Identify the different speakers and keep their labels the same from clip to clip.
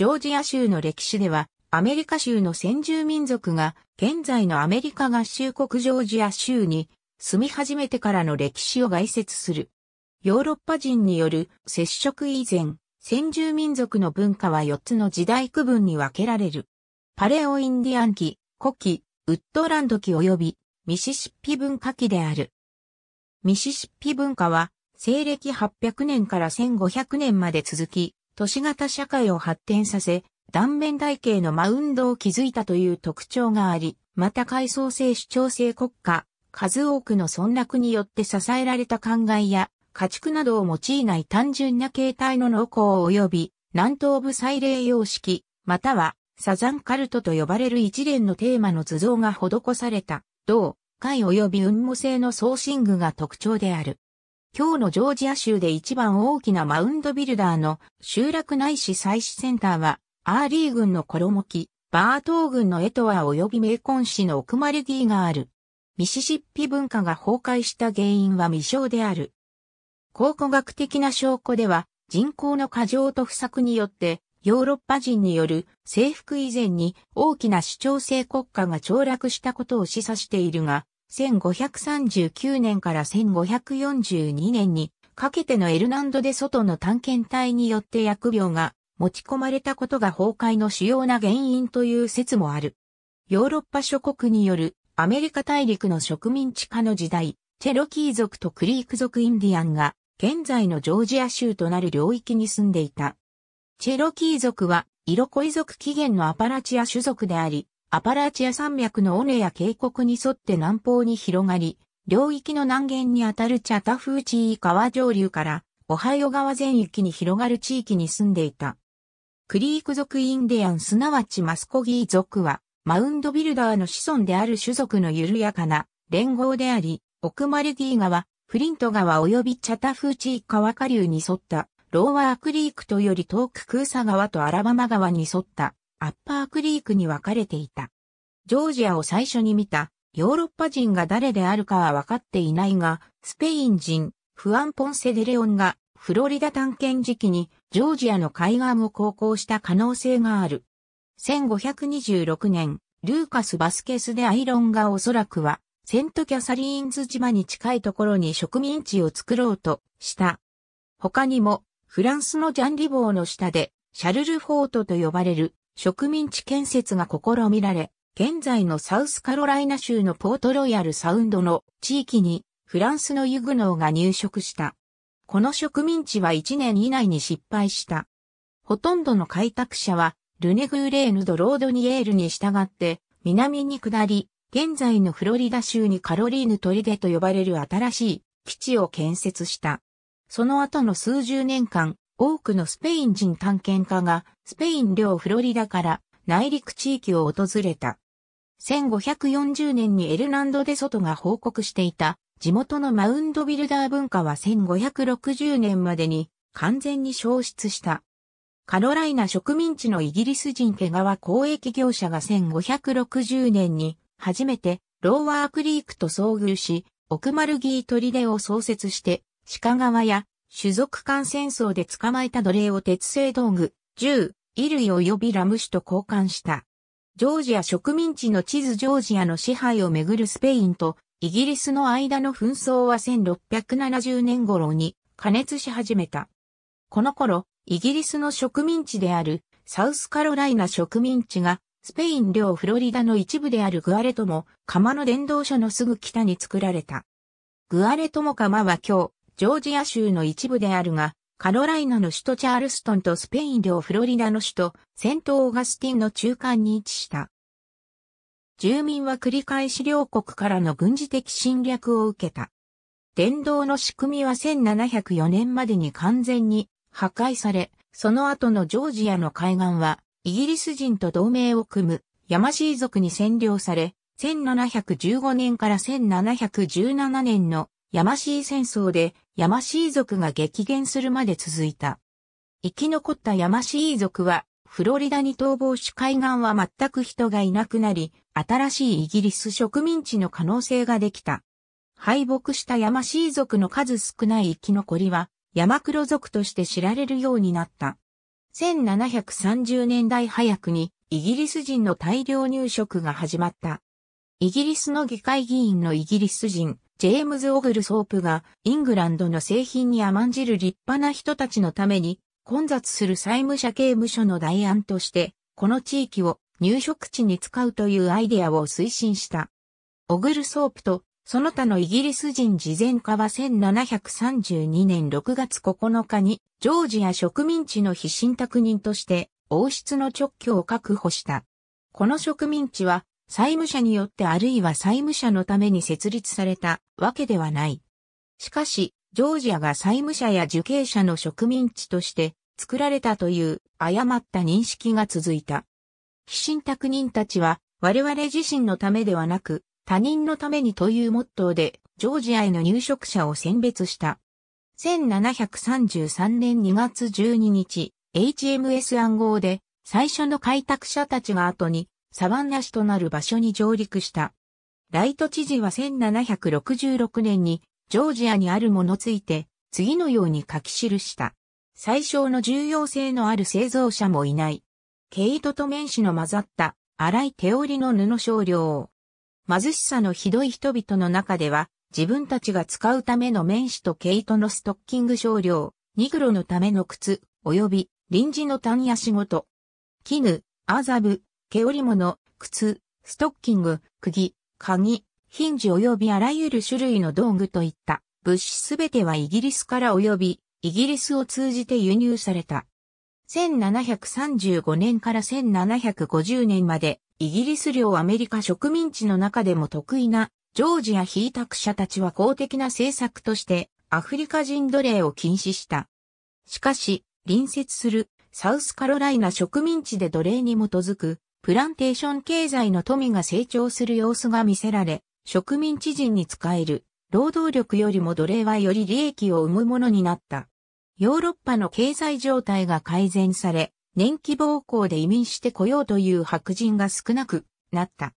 Speaker 1: ジョージア州の歴史では、アメリカ州の先住民族が、現在のアメリカ合衆国ジョージア州に住み始めてからの歴史を概説する。ヨーロッパ人による接触以前、先住民族の文化は4つの時代区分に分けられる。パレオインディアン期、古期、ウッドランド期及びミシシッピ文化期である。ミシシッピ文化は西暦800年から1500年まで続き、都市型社会を発展させ、断面台形のマウンドを築いたという特徴があり、また階層性主張性国家、数多くの村落によって支えられた考えや、家畜などを用いない単純な形態の農耕及び、南東部祭礼様式、または、サザンカルトと呼ばれる一連のテーマの図像が施された、同、会及び雲母性の送信具が特徴である。今日のジョージア州で一番大きなマウンドビルダーの集落内市祭祀センターは、アーリー軍のコロモキ、バートー軍のエトワ及びメイコン市の奥マレディがある。ミシシッピ文化が崩壊した原因は未詳である。考古学的な証拠では、人口の過剰と不作によって、ヨーロッパ人による征服以前に大きな主張性国家が凋落したことを示唆しているが、1539年から1542年にかけてのエルナンド・で外の探検隊によって薬病が持ち込まれたことが崩壊の主要な原因という説もある。ヨーロッパ諸国によるアメリカ大陸の植民地化の時代、チェロキー族とクリーク族インディアンが現在のジョージア州となる領域に住んでいた。チェロキー族は色恋族起源のアパラチア種族であり、アパラーチア山脈の尾根や渓谷に沿って南方に広がり、領域の南限にあたるチャタフーチー川上流からオハイオ川全域に広がる地域に住んでいた。クリーク族インディアンすなわちマスコギー族は、マウンドビルダーの子孫である種族の緩やかな連合であり、オクマルディ川、フリント川及びチャタフーチー川下流に沿った、ローワークリークとより遠くクーサ川とアラバマ川に沿ったアッパークリークに分かれていた。ジョージアを最初に見たヨーロッパ人が誰であるかは分かっていないが、スペイン人、フアン・ポンセ・デレオンがフロリダ探検時期にジョージアの海岸を航行した可能性がある。1526年、ルーカス・バスケス・でアイロンがおそらくは、セント・キャサリーンズ島に近いところに植民地を作ろうとした。他にも、フランスのジャンリボーの下で、シャルル・フォートと呼ばれる植民地建設が試みられ、現在のサウスカロライナ州のポートロイヤルサウンドの地域にフランスのユグノーが入植した。この植民地は1年以内に失敗した。ほとんどの開拓者はルネグーレーヌド・ロードニエールに従って南に下り、現在のフロリダ州にカロリーヌ砦と呼ばれる新しい基地を建設した。その後の数十年間、多くのスペイン人探検家がスペイン領フロリダから内陸地域を訪れた。1540年にエルナンド・デ・ソトが報告していた地元のマウンドビルダー文化は1560年までに完全に消失した。カロライナ植民地のイギリス人毛川交易業者が1560年に初めてローワークリークと遭遇し、奥丸ギー砦を創設して、鹿川や種族間戦争で捕まえた奴隷を鉄製道具、銃、衣類及びラム酒と交換した。ジョージア植民地の地図ジョージアの支配をめぐるスペインとイギリスの間の紛争は1670年頃に加熱し始めた。この頃、イギリスの植民地であるサウスカロライナ植民地がスペイン領フロリダの一部であるグアレトモ、釜の伝道車のすぐ北に作られた。グアレトモ釜は今日、ジョージア州の一部であるが、カロライナの首都チャールストンとスペイン領フロリダの首都セントオーガスティンの中間に位置した。住民は繰り返し両国からの軍事的侵略を受けた。電動の仕組みは1704年までに完全に破壊され、その後のジョージアの海岸はイギリス人と同盟を組むヤマシー族に占領され、1715年から1717年のヤマシー戦争でヤマシー族が激減するまで続いた。生き残ったヤマシー族は、フロリダに逃亡し海岸は全く人がいなくなり、新しいイギリス植民地の可能性ができた。敗北したヤマシー族の数少ない生き残りは、山黒族として知られるようになった。1730年代早くにイギリス人の大量入植が始まった。イギリスの議会議員のイギリス人、ジェームズ・オグル・ソープが、イングランドの製品に甘んじる立派な人たちのために、混雑する債務者刑務所の代案として、この地域を入植地に使うというアイデアを推進した。オグル・ソープと、その他のイギリス人事前家は1732年6月9日に、ジョージア植民地の非信託人として、王室の直居を確保した。この植民地は、債務者によってあるいは債務者のために設立されたわけではない。しかし、ジョージアが債務者や受刑者の植民地として作られたという誤った認識が続いた。非信託人たちは我々自身のためではなく他人のためにというモットーでジョージアへの入植者を選別した。1733年2月12日、HMS 暗号で最初の開拓者たちが後にサバンナ市となる場所に上陸した。ライト知事は1766年にジョージアにあるものついて次のように書き記した。最小の重要性のある製造者もいない。毛糸と綿糸の混ざった荒い手織りの布少量。を。貧しさのひどい人々の中では自分たちが使うための綿糸と毛糸のストッキング少量、ニグロのための靴、及び臨時の単や仕事。絹、アザブ、毛織物、靴、ストッキング、釘、鍵、ヒンジ及びあらゆる種類の道具といった物資すべてはイギリスから及びイギリスを通じて輸入された。1735年から1750年までイギリス領アメリカ植民地の中でも得意なジョージア被託者たちは公的な政策としてアフリカ人奴隷を禁止した。しかし、隣接するサウスカロライナ植民地で奴隷に基づくプランテーション経済の富が成長する様子が見せられ、植民地人に使える労働力よりも奴隷はより利益を生むものになった。ヨーロッパの経済状態が改善され、年期暴行で移民してこようという白人が少なくなった。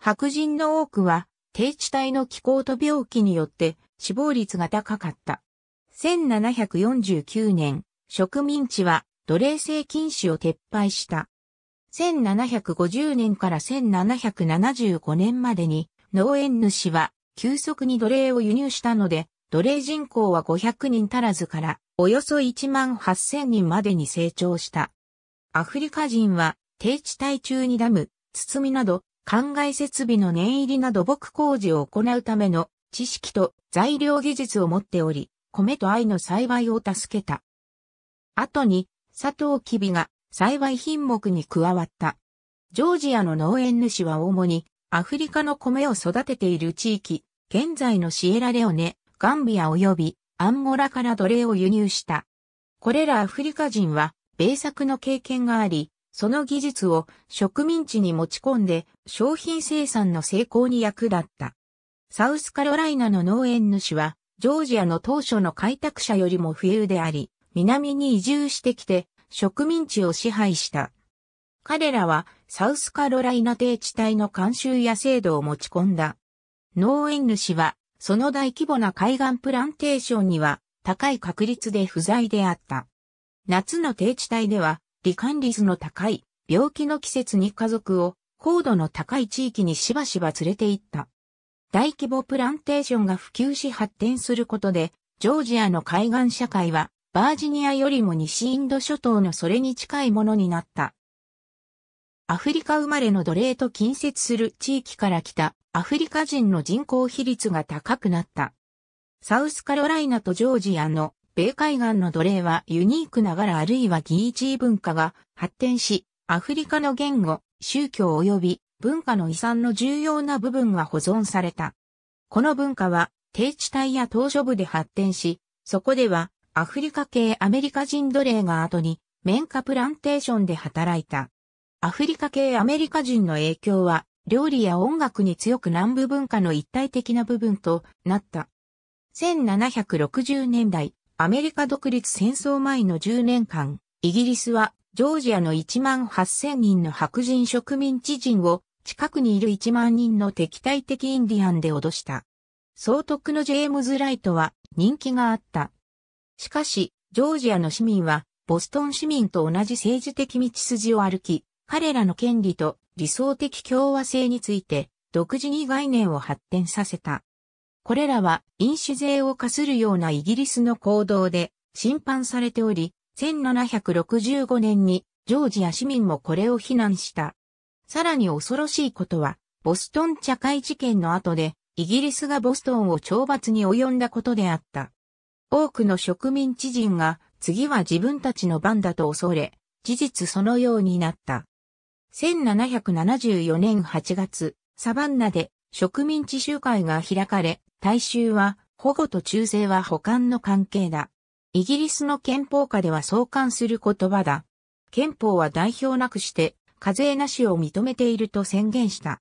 Speaker 1: 白人の多くは低地帯の気候と病気によって死亡率が高かった。1749年、植民地は奴隷制禁止を撤廃した。1750年から1775年までに農園主は急速に奴隷を輸入したので、奴隷人口は500人足らずからおよそ1万8000人までに成長した。アフリカ人は低地帯中にダム、包みなど、灌漑設備の念入りな土木工事を行うための知識と材料技術を持っており、米と藍の栽培を助けた。後に、佐藤キビが幸い品目に加わった。ジョージアの農園主は主にアフリカの米を育てている地域、現在のシエラレオネ、ガンビア及びアンゴラから奴隷を輸入した。これらアフリカ人は米作の経験があり、その技術を植民地に持ち込んで商品生産の成功に役立った。サウスカロライナの農園主はジョージアの当初の開拓者よりも富裕であり、南に移住してきて植民地を支配した。彼らはサウスカロライナ低地帯の慣習や制度を持ち込んだ。農園主は、その大規模な海岸プランテーションには高い確率で不在であった。夏の低地帯では、罹患率の高い病気の季節に家族を高度の高い地域にしばしば連れて行った。大規模プランテーションが普及し発展することで、ジョージアの海岸社会はバージニアよりも西インド諸島のそれに近いものになった。アフリカ生まれの奴隷と近接する地域から来たアフリカ人の人口比率が高くなった。サウスカロライナとジョージアの米海岸の奴隷はユニークながらあるいはギーチー文化が発展し、アフリカの言語、宗教及び文化の遺産の重要な部分が保存された。この文化は低地帯や島嶼部で発展し、そこではアフリカ系アメリカ人奴隷が後に、ンカプランテーションで働いた。アフリカ系アメリカ人の影響は、料理や音楽に強く南部文化の一体的な部分となった。1760年代、アメリカ独立戦争前の10年間、イギリスはジョージアの1万8000人の白人植民地人を近くにいる1万人の敵対的インディアンで脅した。総督のジェームズ・ライトは人気があったしかし、ジョージアの市民は、ボストン市民と同じ政治的道筋を歩き、彼らの権利と理想的共和制について、独自に概念を発展させた。これらは飲酒税を課するようなイギリスの行動で審判されており、1765年にジョージア市民もこれを非難した。さらに恐ろしいことは、ボストン茶会事件の後で、イギリスがボストンを懲罰に及んだことであった。多くの植民地人が次は自分たちの番だと恐れ、事実そのようになった。1774年8月、サバンナで植民地集会が開かれ、大衆は保護と忠誠は保管の関係だ。イギリスの憲法下では相関する言葉だ。憲法は代表なくして課税なしを認めていると宣言した。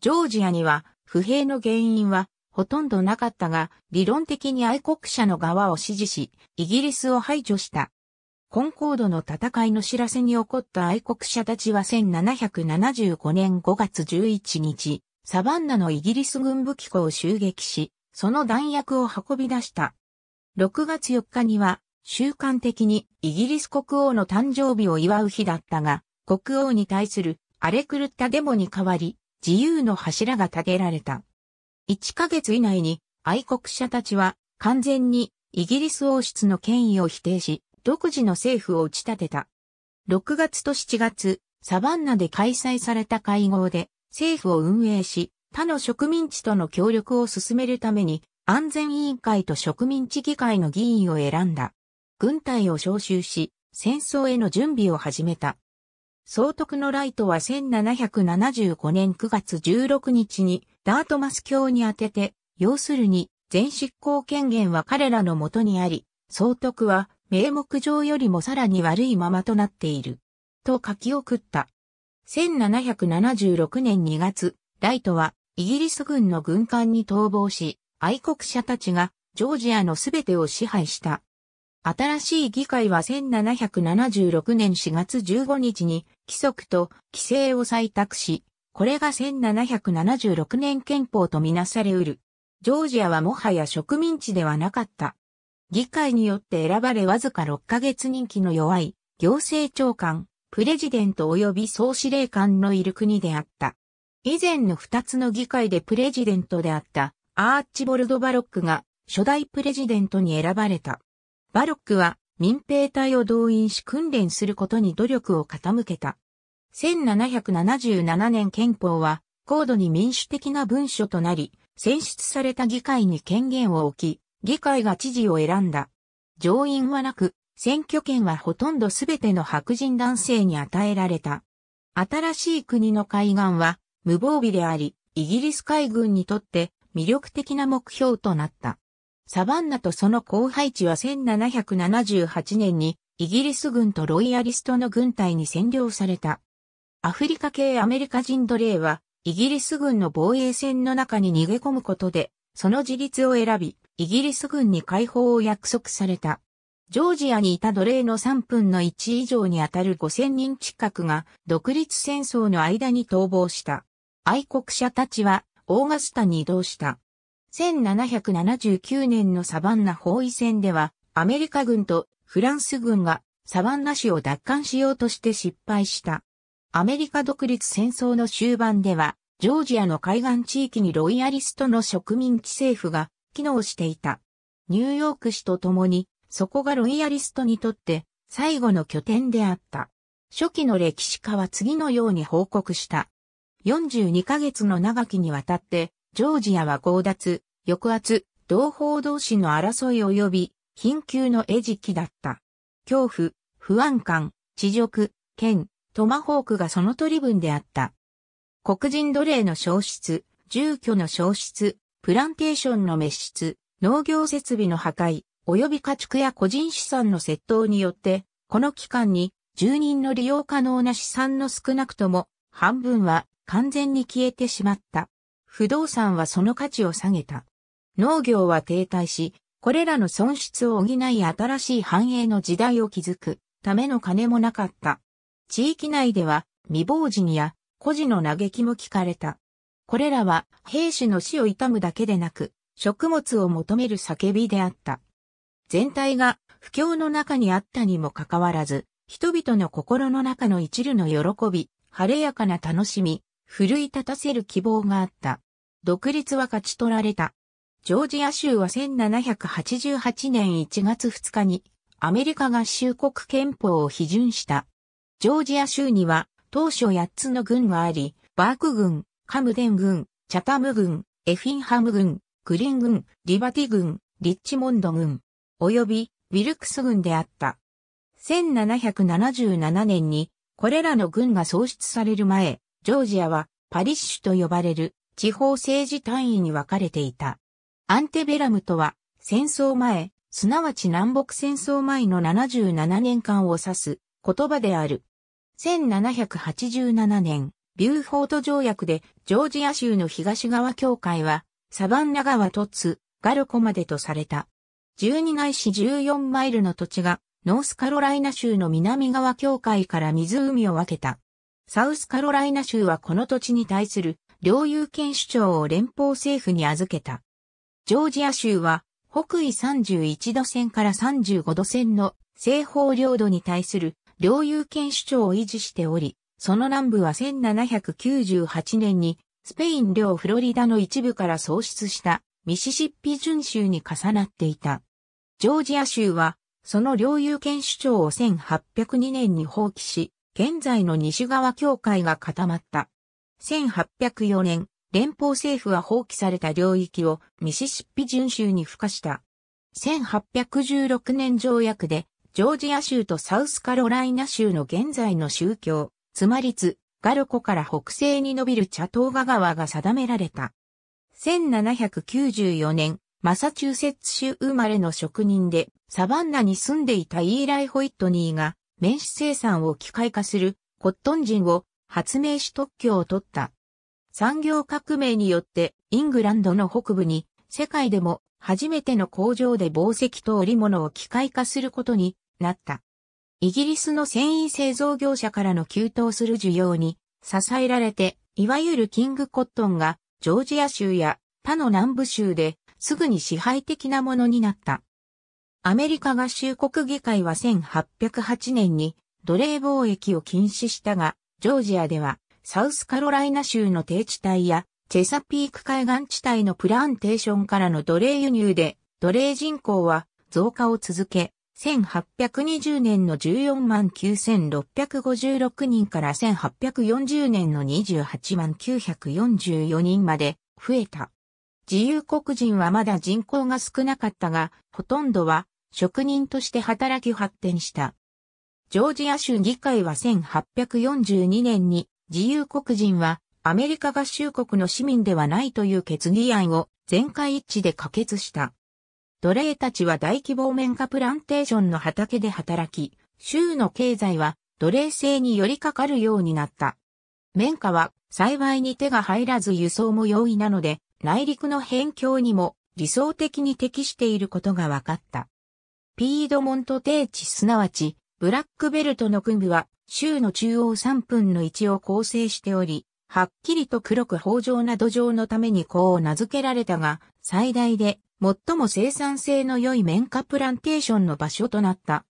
Speaker 1: ジョージアには不平の原因はほとんどなかったが、理論的に愛国者の側を支持し、イギリスを排除した。コンコードの戦いの知らせに起こった愛国者たちは1775年5月11日、サバンナのイギリス軍武器庫を襲撃し、その弾薬を運び出した。6月4日には、習慣的にイギリス国王の誕生日を祝う日だったが、国王に対する荒れ狂ったデモに代わり、自由の柱が立てられた。1ヶ月以内に愛国者たちは完全にイギリス王室の権威を否定し、独自の政府を打ち立てた。6月と7月、サバンナで開催された会合で政府を運営し、他の植民地との協力を進めるために安全委員会と植民地議会の議員を選んだ。軍隊を招集し、戦争への準備を始めた。総督のライトは1775年9月16日にダートマス教に当てて、要するに、全執行権限は彼らのもとにあり、総督は名目上よりもさらに悪いままとなっている。と書き送った。1776年2月、ライトはイギリス軍の軍艦に逃亡し、愛国者たちがジョージアのすべてを支配した。新しい議会は1776年4月15日に規則と規制を採択し、これが1776年憲法とみなされうる。ジョージアはもはや植民地ではなかった。議会によって選ばれわずか6ヶ月任期の弱い行政長官、プレジデント及び総司令官のいる国であった。以前の2つの議会でプレジデントであったアーチボルド・バロックが初代プレジデントに選ばれた。バロックは民兵隊を動員し訓練することに努力を傾けた。1777年憲法は、高度に民主的な文書となり、選出された議会に権限を置き、議会が知事を選んだ。上院はなく、選挙権はほとんどすべての白人男性に与えられた。新しい国の海岸は無防備であり、イギリス海軍にとって魅力的な目標となった。サバンナとその後輩地は1778年にイギリス軍とロイヤリストの軍隊に占領された。アフリカ系アメリカ人奴隷は、イギリス軍の防衛線の中に逃げ込むことで、その自立を選び、イギリス軍に解放を約束された。ジョージアにいた奴隷の3分の1以上にあたる5000人近くが独立戦争の間に逃亡した。愛国者たちはオーガスタに移動した。1779年のサバンナ包囲戦ではアメリカ軍とフランス軍がサバンナ市を奪還しようとして失敗した。アメリカ独立戦争の終盤では、ジョージアの海岸地域にロイヤリストの植民地政府が機能していた。ニューヨーク市と共に、そこがロイヤリストにとって最後の拠点であった。初期の歴史家は次のように報告した。42ヶ月の長きにわたって、ジョージアは強奪、抑圧、同胞同士の争い及び、貧窮の餌食だった。恐怖、不安感、恥辱、剣、トマホークがその取り分であった。黒人奴隷の消失、住居の消失、プランテーションの滅失、農業設備の破壊、及び家畜や個人資産の窃盗によって、この期間に住人の利用可能な資産の少なくとも半分は完全に消えてしまった。不動産はその価値を下げた。農業は停滞し、これらの損失を補い新しい繁栄の時代を築くための金もなかった。地域内では未亡人や孤児の嘆きも聞かれた。これらは兵士の死を悼むだけでなく、食物を求める叫びであった。全体が不況の中にあったにもかかわらず、人々の心の中の一縷の喜び、晴れやかな楽しみ、奮い立たせる希望があった。独立は勝ち取られた。ジョージア州は1788年1月2日にアメリカ合衆国憲法を批准した。ジョージア州には当初8つの軍があり、バーク軍、カムデン軍、チャタム軍、エフィンハム軍、クリン軍、リバティ軍、リッチモンド軍、及びウィルクス軍であった。1777年にこれらの軍が創出される前、ジョージアはパリッシュと呼ばれる地方政治単位に分かれていた。アンテベラムとは戦争前、すなわち南北戦争前の77年間を指す言葉である。1787年、ビューフォート条約でジョージア州の東側境界はサバンナ川とつ、ガルコまでとされた。12内市14マイルの土地がノースカロライナ州の南側境界から湖を分けた。サウスカロライナ州はこの土地に対する領有権主張を連邦政府に預けた。ジョージア州は北緯31度線から35度線の西方領土に対する領有権主張を維持しており、その南部は1798年にスペイン領フロリダの一部から創出したミシシッピ準州に重なっていた。ジョージア州はその領有権主張を1802年に放棄し、現在の西側境界が固まった。1804年、連邦政府は放棄された領域をミシシッピ準州に付加した。1816年条約でジョージア州とサウスカロライナ州の現在の宗教、つまりつ、ガルコから北西に伸びるチャトーガ川が定められた。1794年、マサチューセッツ州生まれの職人で、サバンナに住んでいたイーライ・ホイットニーが、面子生産を機械化するコットン人を発明し特許を取った。産業革命によってイングランドの北部に世界でも初めての工場で紡績と織物を機械化することになった。イギリスの繊維製造業者からの急騰する需要に支えられて、いわゆるキングコットンがジョージア州や他の南部州ですぐに支配的なものになった。アメリカ合衆国議会は1808年に奴隷貿易を禁止したが、ジョージアではサウスカロライナ州の低地帯やチェサピーク海岸地帯のプランテーションからの奴隷輸入で奴隷人口は増加を続け、1820年の14万9656人から1840年の28万944人まで増えた。自由黒人はまだ人口が少なかったが、ほとんどは職人として働き発展した。ジョージア州議会は1842年に自由黒人はアメリカ合衆国の市民ではないという決議案を全会一致で可決した。奴隷たちは大規模綿花プランテーションの畑で働き、州の経済は奴隷制に寄りかかるようになった。綿花は幸いに手が入らず輸送も容易なので、内陸の辺境にも理想的に適していることが分かった。ピードモント低地すなわち、ブラックベルトの群部は、州の中央3分の1を構成しており、はっきりと黒く豊穣な土壌のためにこう名付けられたが、最大で最も生産性の良い綿花プランテーションの場所となった。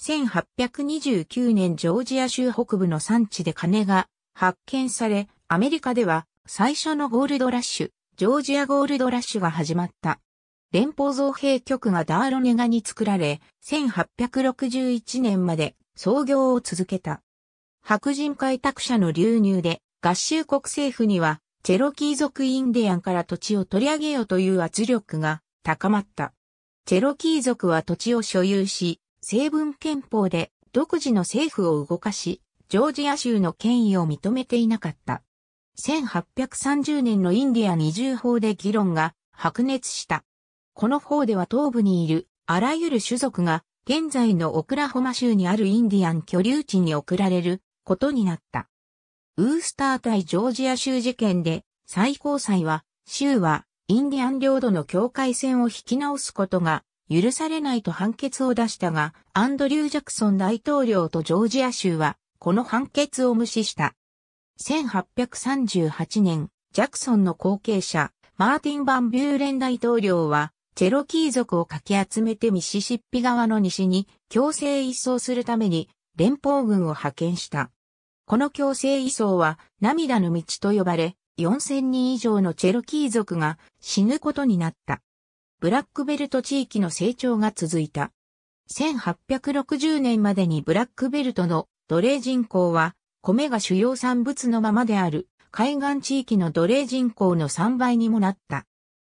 Speaker 1: 1829年ジョージア州北部の産地で金が発見され、アメリカでは最初のゴールドラッシュ、ジョージアゴールドラッシュが始まった。連邦造幣局がダーロネガに作られ、1861年まで創業を続けた。白人開拓者の流入で、合衆国政府には、チェロキー族インディアンから土地を取り上げようという圧力が高まった。チェロキー族は土地を所有し、成文憲法で独自の政府を動かし、ジョージア州の権威を認めていなかった。1830年のインディア20法で議論が白熱した。この法では東部にいるあらゆる種族が現在のオクラホマ州にあるインディアン居留地に送られることになった。ウースター対ジョージア州事件で最高裁は州はインディアン領土の境界線を引き直すことが許されないと判決を出したが、アンドリュー・ジャクソン大統領とジョージア州は、この判決を無視した。1838年、ジャクソンの後継者、マーティン・バン・ビューレン大統領は、チェロキー族をかき集めてミシシッピ川の西に強制移送するために連邦軍を派遣した。この強制移送は涙の道と呼ばれ、4000人以上のチェロキー族が死ぬことになった。ブラックベルト地域の成長が続いた。1860年までにブラックベルトの奴隷人口は、米が主要産物のままである海岸地域の奴隷人口の3倍にもなった。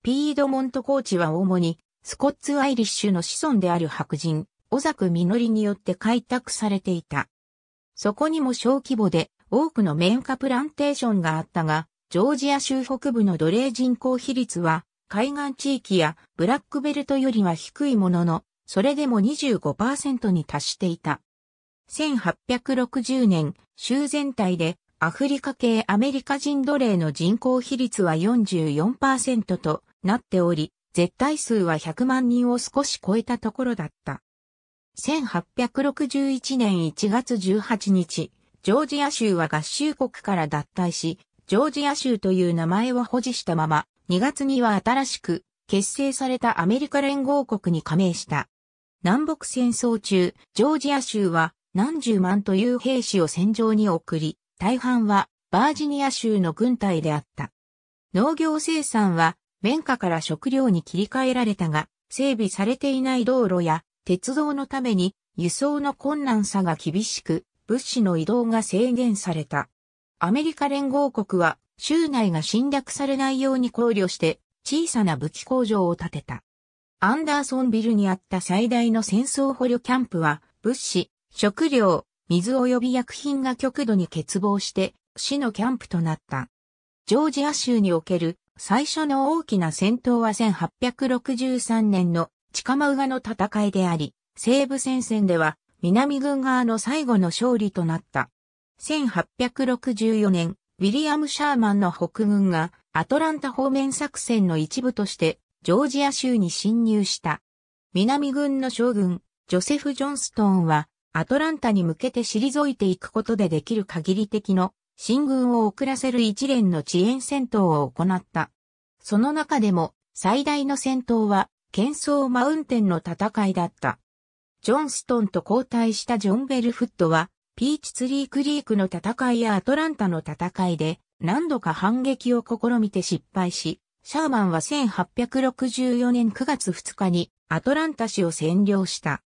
Speaker 1: ピードモント高地は主にスコッツ・アイリッシュの子孫である白人、小ノリによって開拓されていた。そこにも小規模で多くの綿花プランテーションがあったが、ジョージア州北部の奴隷人口比率は、海岸地域やブラックベルトよりは低いものの、それでも25%に達していた。1860年、州全体でアフリカ系アメリカ人奴隷の人口比率は44%となっており、絶対数は100万人を少し超えたところだった。1861年1月18日、ジョージア州は合衆国から脱退し、ジョージア州という名前を保持したまま、2月には新しく結成されたアメリカ連合国に加盟した。南北戦争中、ジョージア州は何十万という兵士を戦場に送り、大半はバージニア州の軍隊であった。農業生産は綿花から食料に切り替えられたが、整備されていない道路や鉄道のために輸送の困難さが厳しく、物資の移動が制限された。アメリカ連合国は州内が侵略されないように考慮して小さな武器工場を建てた。アンダーソンビルにあった最大の戦争捕虜キャンプは物資、食料、水及び薬品が極度に欠乏して死のキャンプとなった。ジョージア州における最初の大きな戦闘は1863年のチカマウガの戦いであり、西部戦線では南軍側の最後の勝利となった。1864年、ウィリアム・シャーマンの北軍がアトランタ方面作戦の一部としてジョージア州に侵入した。南軍の将軍、ジョセフ・ジョンストーンはアトランタに向けて退いていくことでできる限り的の進軍を遅らせる一連の遅延戦闘を行った。その中でも最大の戦闘はケンソーマウンテンの戦いだった。ジョンストンと交代したジョン・ベルフットはピーチツリークリークの戦いやアトランタの戦いで何度か反撃を試みて失敗し、シャーマンは1864年9月2日にアトランタ市を占領した。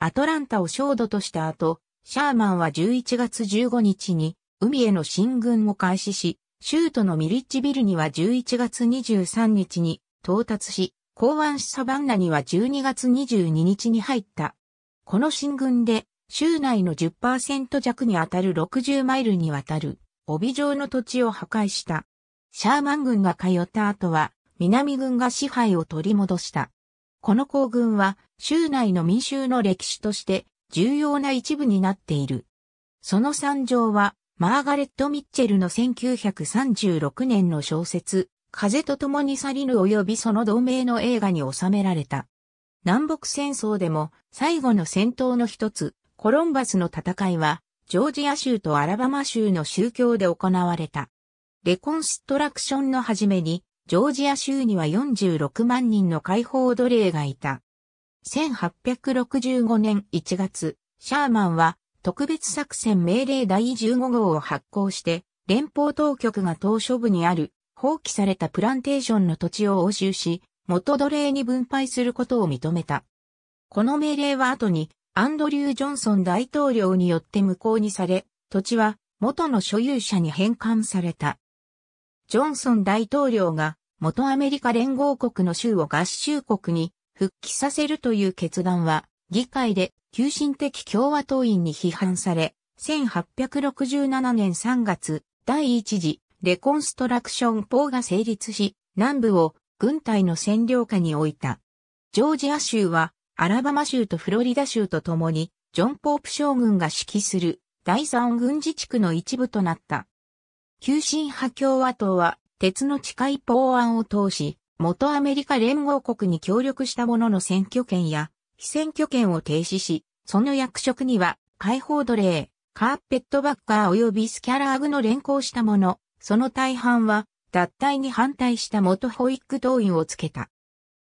Speaker 1: アトランタを焦土とした後、シャーマンは11月15日に海への進軍を開始し、州都のミリッジビルには11月23日に到達し、港湾市サバンナには12月22日に入った。この進軍で州内の10%弱にあたる60マイルにわたる帯状の土地を破壊した。シャーマン軍が通った後は、南軍が支配を取り戻した。この行軍は、州内の民衆の歴史として重要な一部になっている。その惨状は、マーガレット・ミッチェルの1936年の小説、風と共に去りぬ及びその同盟の映画に収められた。南北戦争でも最後の戦闘の一つ、コロンバスの戦いは、ジョージア州とアラバマ州の宗教で行われた。レコンストラクションの初めに、ジョージア州には46万人の解放奴隷がいた。1865年1月、シャーマンは特別作戦命令第15号を発行して、連邦当局が島初部にある放棄されたプランテーションの土地を押収し、元奴隷に分配することを認めた。この命令は後にアンドリュー・ジョンソン大統領によって無効にされ、土地は元の所有者に返還された。ジョンソン大統領が元アメリカ連合国の州を合衆国に復帰させるという決断は、議会で急進的共和党員に批判され、1867年3月、第一次レコンストラクション法が成立し、南部を軍隊の占領下に置いた。ジョージア州はアラバマ州とフロリダ州とともに、ジョン・ポープ将軍が指揮する第三軍事地区の一部となった。急進派共和党は、鉄の誓い法案を通し、元アメリカ連合国に協力した者の選挙権や、非選挙権を停止し、その役職には、解放奴隷、カーペットバッカー及びスキャラーグの連行した者、その大半は、脱退に反対した元ホイック党員をつけた。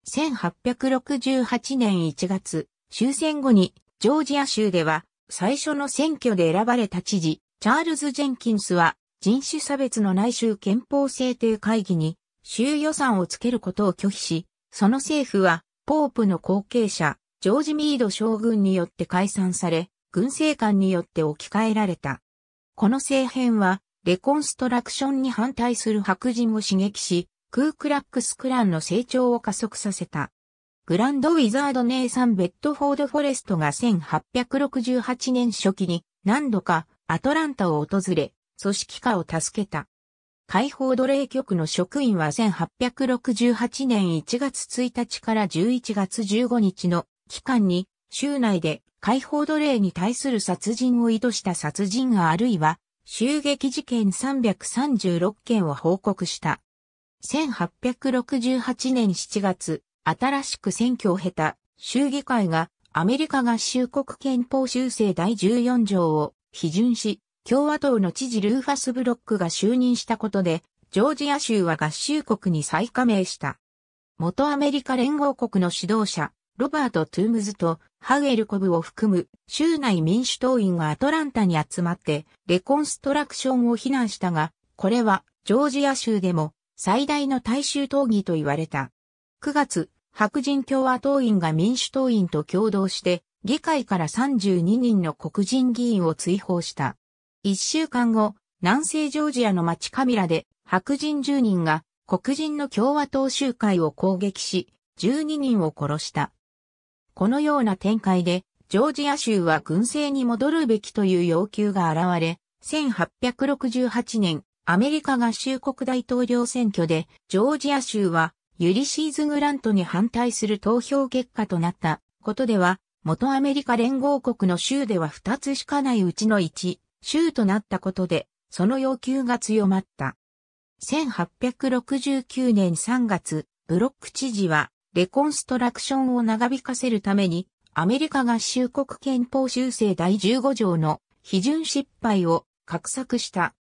Speaker 1: 1868年1月、終戦後にジョージア州では最初の選挙で選ばれた知事、チャールズ・ジェンキンスは人種差別の内州憲法制定会議に州予算をつけることを拒否し、その政府はポープの後継者、ジョージ・ミード将軍によって解散され、軍政官によって置き換えられた。この政変はレコンストラクションに反対する白人を刺激し、クークラックスクランの成長を加速させた。グランドウィザードネイサン・ベッドフォード・フォレストが1868年初期に何度かアトランタを訪れ、組織化を助けた。解放奴隷局の職員は1868年1月1日から11月15日の期間に州内で解放奴隷に対する殺人を意図した殺人があるいは襲撃事件336件を報告した。1868年7月、新しく選挙を経た州議会がアメリカ合衆国憲法修正第14条を批准し、共和党の知事ルーファス・ブロックが就任したことで、ジョージア州は合衆国に再加盟した。元アメリカ連合国の指導者、ロバート・トゥームズとハウエル・コブを含む州内民主党員がアトランタに集まってレコンストラクションを非難したが、これはジョージア州でも最大の大衆闘技と言われた。9月、白人共和党員が民主党員と共同して、議会から32人の黒人議員を追放した。1週間後、南西ジョージアの町カミラで、白人10人が黒人の共和党集会を攻撃し、12人を殺した。このような展開で、ジョージア州は軍政に戻るべきという要求が現れ、1868年、アメリカ合衆国大統領選挙で、ジョージア州は、ユリシーズ・グラントに反対する投票結果となったことでは、元アメリカ連合国の州では2つしかないうちの1、州となったことで、その要求が強まった。1869年3月、ブロック知事は、レコンストラクションを長引かせるために、アメリカ合衆国憲法修正第15条の批准失敗を画策した。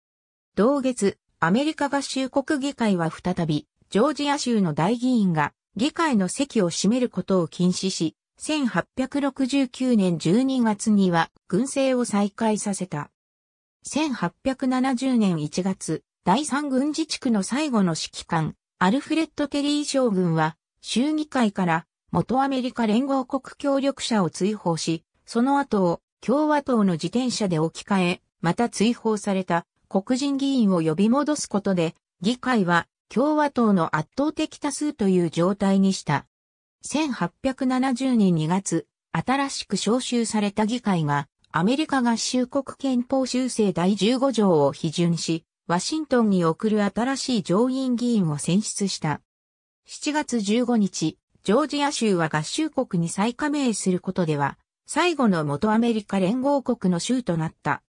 Speaker 1: 同月、アメリカ合衆国議会は再び、ジョージア州の大議員が議会の席を占めることを禁止し、1869年12月には軍政を再開させた。1870年1月、第三軍事地区の最後の指揮官、アルフレッド・ケリー将軍は、州議会から元アメリカ連合国協力者を追放し、その後を共和党の自転車で置き換え、また追放された黒人議員を呼び戻すことで、議会は共和党の圧倒的多数という状態にした。1870年2月、新しく招集された議会が、アメリカ合衆国憲法修正第15条を批准し、ワシントンに送る新しい上院議員を選出した。7月15日、ジョージア州は合衆国に再加盟することでは、最後の元アメリカ連合国の州となった。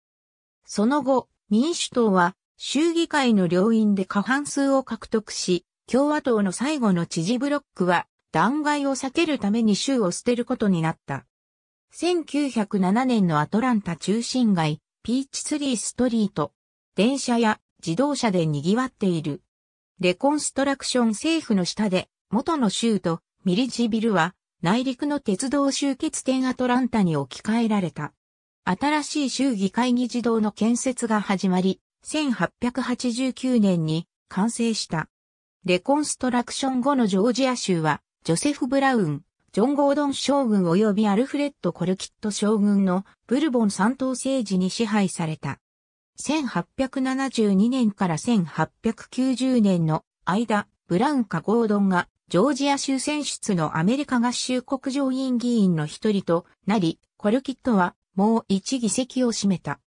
Speaker 1: その後、民主党は州議会の両院で過半数を獲得し、共和党の最後の知事ブロックは弾劾を避けるために州を捨てることになった。1907年のアトランタ中心街、ピーチツリーストリート。電車や自動車で賑わっている。レコンストラクション政府の下で、元の州とミリジビルは内陸の鉄道集結点アトランタに置き換えられた。新しい衆議会議事堂の建設が始まり、1889年に完成した。レコンストラクション後のジョージア州は、ジョセフ・ブラウン、ジョン・ゴードン将軍及びアルフレッド・コルキット将軍のブルボン三党政治に支配された。1872年から1890年の間、ブラウンかゴードンがジョージア州選出のアメリカ合衆国上院議員の一人となり、コルキットはもう一議席を占めた。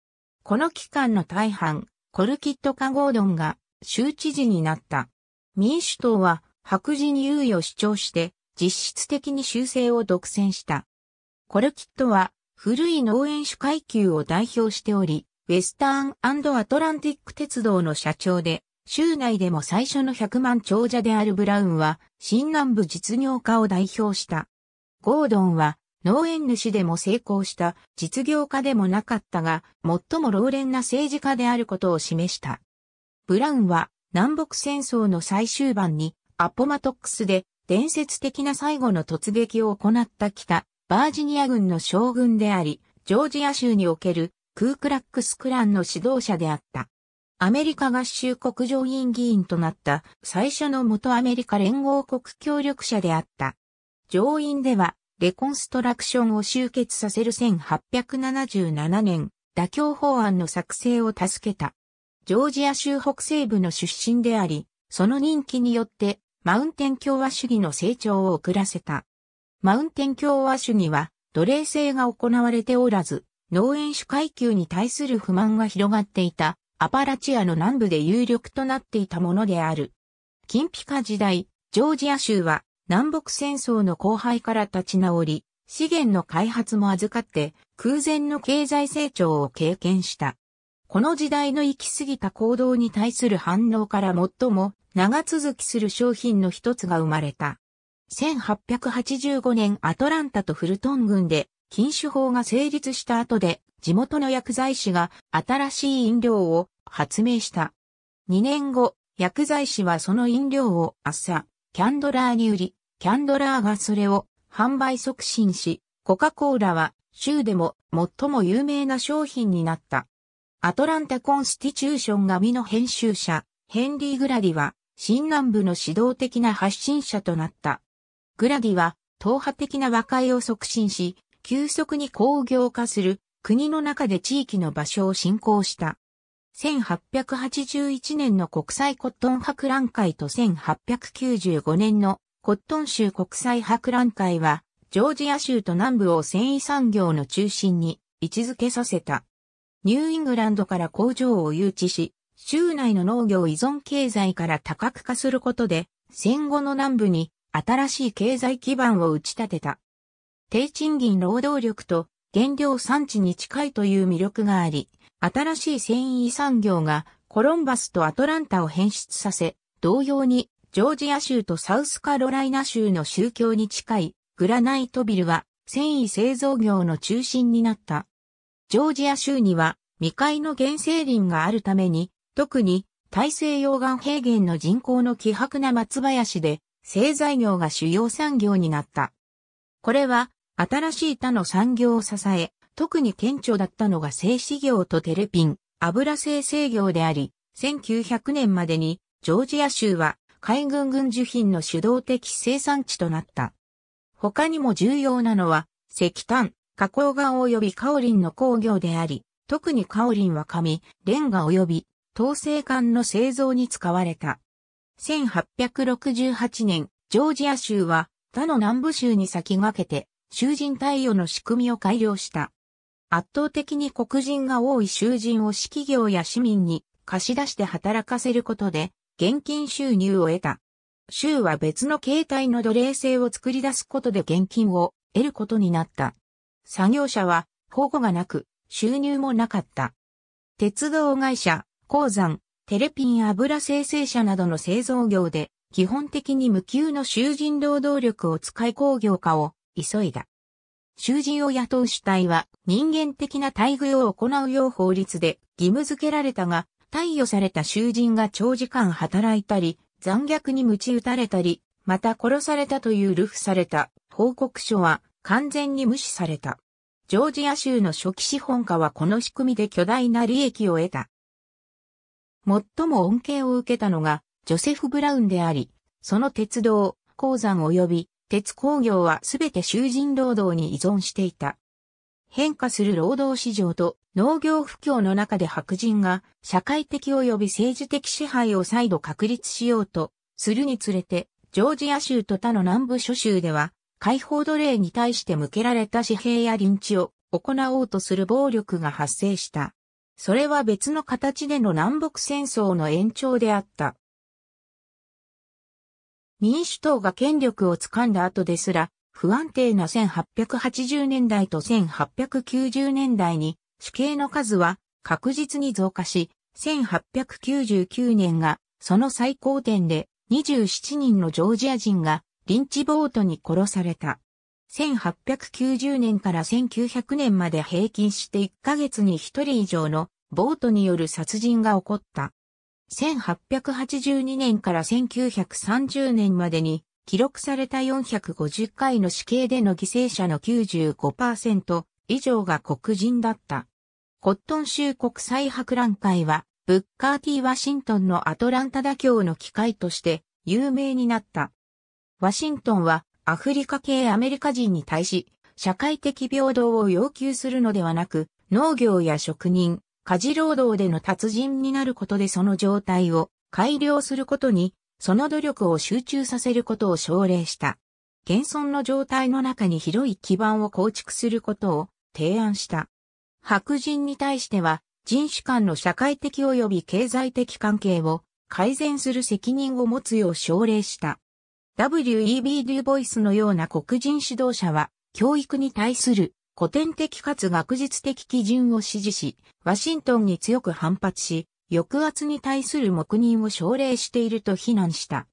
Speaker 1: この期間の大半、コルキット・カゴードンが州知事になった。民主党は白人優位を主張して実質的に修正を独占した。コルキットは古い農園主階級を代表しており、ウェスターンアトランティック鉄道の社長で、州内でも最初の100万長者であるブラウンは、新南部実業家を代表した。ゴードンは、農園主でも成功した実業家でもなかったが、最も老練な政治家であることを示した。ブラウンは南北戦争の最終盤にアポマトックスで伝説的な最後の突撃を行った北バージニア軍の将軍であり、ジョージア州におけるクークラックスクランの指導者であった。アメリカ合衆国上院議員となった最初の元アメリカ連合国協力者であった。上院ではレコンストラクションを集結させる1877年、妥協法案の作成を助けた。ジョージア州北西部の出身であり、その人気によって、マウンテン共和主義の成長を遅らせた。マウンテン共和主義は、奴隷制が行われておらず、農園主階級に対する不満が広がっていた、アパラチアの南部で有力となっていたものである。金ピカ時代、ジョージア州は南北戦争の後輩から立ち直り、資源の開発も預かって空前の経済成長を経験した。この時代の行き過ぎた行動に対する反応から最も長続きする商品の一つが生まれた。1885年アトランタとフルトン郡で禁酒法が成立した後で地元の薬剤師が新しい飲料を発明した。2年後、薬剤師はその飲料を朝、キャンドラーに売り、キャンドラーがそれを販売促進し、コカ・コーラは州でも最も有名な商品になった。アトランタ・コンスティチューションが身の編集者、ヘンリー・グラディは、新南部の指導的な発信者となった。グラディは、党派的な和解を促進し、急速に工業化する国の中で地域の場所を振興した。1881年の国際コットン博覧会と1895年のコットン州国際博覧会は、ジョージア州と南部を繊維産業の中心に位置づけさせた。ニューイングランドから工場を誘致し、州内の農業依存経済から多角化することで、戦後の南部に新しい経済基盤を打ち立てた。低賃金労働力と原料産地に近いという魅力があり、新しい繊維産業がコロンバスとアトランタを変質させ、同様にジョージア州とサウスカロライナ州の宗教に近いグラナイトビルは繊維製造業の中心になった。ジョージア州には未開の原生林があるために、特に大西洋岸平原の人口の希薄な松林で製材業が主要産業になった。これは新しい他の産業を支え、特に顕著だったのが製紙業とテレピン、油製製業であり、1900年までにジョージア州は海軍軍需品の主導的生産地となった。他にも重要なのは、石炭、加工岩及びカオリンの工業であり、特にカオリンは紙、レンガ及び、統制管の製造に使われた。1868年、ジョージア州は他の南部州に先駆けて、囚人対応の仕組みを改良した。圧倒的に黒人が多い囚人を市企業や市民に貸し出して働かせることで、現金収入を得た。州は別の形態の奴隷制を作り出すことで現金を得ることになった。作業者は保護がなく収入もなかった。鉄道会社、鉱山、テレピン油生成車などの製造業で基本的に無給の囚人労働力を使い工業化を急いだ。囚人を雇う主体は人間的な待遇を行うよう法律で義務付けられたが、貸与された囚人が長時間働いたり、残虐に鞭打たれたり、また殺されたという流布された報告書は完全に無視された。ジョージア州の初期資本家はこの仕組みで巨大な利益を得た。最も恩恵を受けたのがジョセフ・ブラウンであり、その鉄道、鉱山及び鉄工業はすべて囚人労働に依存していた。変化する労働市場と農業不況の中で白人が社会的及び政治的支配を再度確立しようとするにつれて、ジョージア州と他の南部諸州では、解放奴隷に対して向けられた紙幣や臨地を行おうとする暴力が発生した。それは別の形での南北戦争の延長であった。民主党が権力を掴んだ後ですら、不安定な1880年代と1890年代に死刑の数は確実に増加し、1899年がその最高点で27人のジョージア人がリンチボートに殺された。1890年から1900年まで平均して1ヶ月に1人以上のボートによる殺人が起こった。1882年から1930年までに記録された450回の死刑での犠牲者の95%以上が黒人だった。コットン州国際博覧会は、ブッカーテー・ワシントンのアトランタ妥協の機会として有名になった。ワシントンはアフリカ系アメリカ人に対し、社会的平等を要求するのではなく、農業や職人、家事労働での達人になることでその状態を改良することにその努力を集中させることを奨励した。現存の状態の中に広い基盤を構築することを提案した。白人に対しては、人種間の社会的及び経済的関係を改善する責任を持つよう奨励した。W.E.B. デュボイスのような黒人指導者は、教育に対する古典的かつ学術的基準を支持し、ワシントンに強く反発し、抑圧に対する黙認を奨励していると非難した。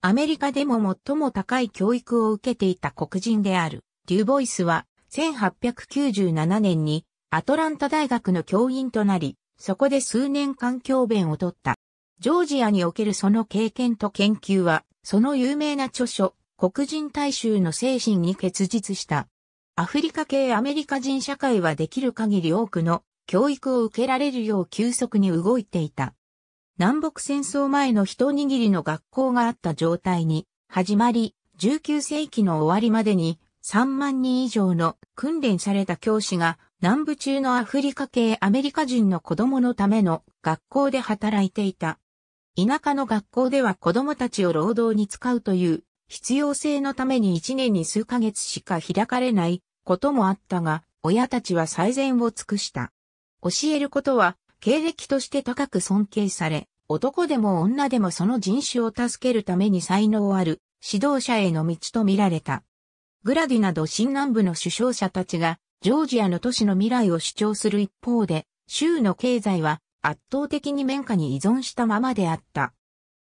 Speaker 1: アメリカでも最も高い教育を受けていた黒人である、デュボイスは、1897年にアトランタ大学の教員となり、そこで数年間教鞭を取った。ジョージアにおけるその経験と研究は、その有名な著書、黒人大衆の精神に結実した。アフリカ系アメリカ人社会はできる限り多くの教育を受けられるよう急速に動いていた。南北戦争前の一握りの学校があった状態に始まり、19世紀の終わりまでに3万人以上の訓練された教師が南部中のアフリカ系アメリカ人の子供のための学校で働いていた。田舎の学校では子供たちを労働に使うという必要性のために1年に数ヶ月しか開かれないこともあったが、親たちは最善を尽くした。教えることは、経歴として高く尊敬され、男でも女でもその人種を助けるために才能ある指導者への道と見られた。グラディなど新南部の首相者たちがジョージアの都市の未来を主張する一方で、州の経済は圧倒的に綿花に依存したままであった。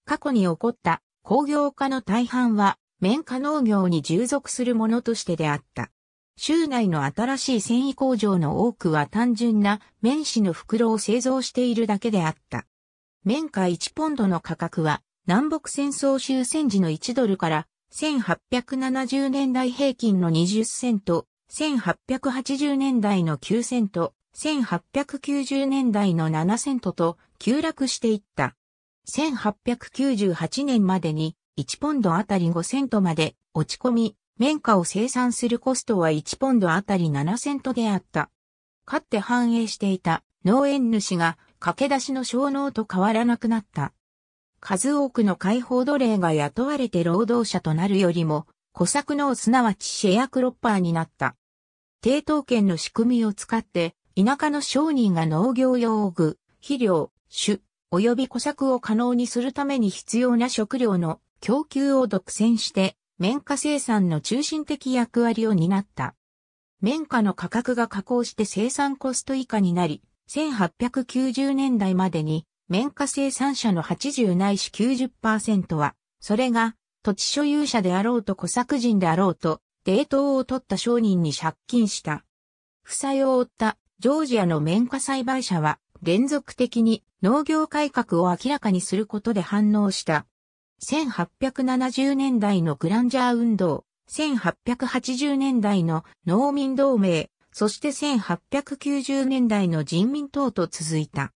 Speaker 1: 過去に起こった工業化の大半は綿花農業に従属するものとしてであった。州内の新しい繊維工場の多くは単純な綿紙の袋を製造しているだけであった。綿花1ポンドの価格は南北戦争終戦時の1ドルから1870年代平均の20セント、1880年代の9セント、1890年代の7セントと急落していった。1898年までに1ポンドあたり5セントまで落ち込み、綿花を生産するコストは1ポンドあたり7セントであった。かって繁栄していた農園主が駆け出しの小農と変わらなくなった。数多くの解放奴隷が雇われて労働者となるよりも、小作農すなわちシェアクロッパーになった。抵当権の仕組みを使って、田舎の商人が農業用具、肥料、種、及び小作を可能にするために必要な食料の供給を独占して綿花生産の中心的役割を担った。綿花の価格が下降して生産コスト以下になり、1890年代までに綿花生産者の80ないし90%は、それが土地所有者であろうと小作人であろうと、デートを取った商人に借金した。負債を負ったジョージアの綿花栽培者は連続的に農業改革を明らかにすることで反応した。1870年代のグランジャー運動、1880年代の農民同盟、そして1890年代の人民党と続いた。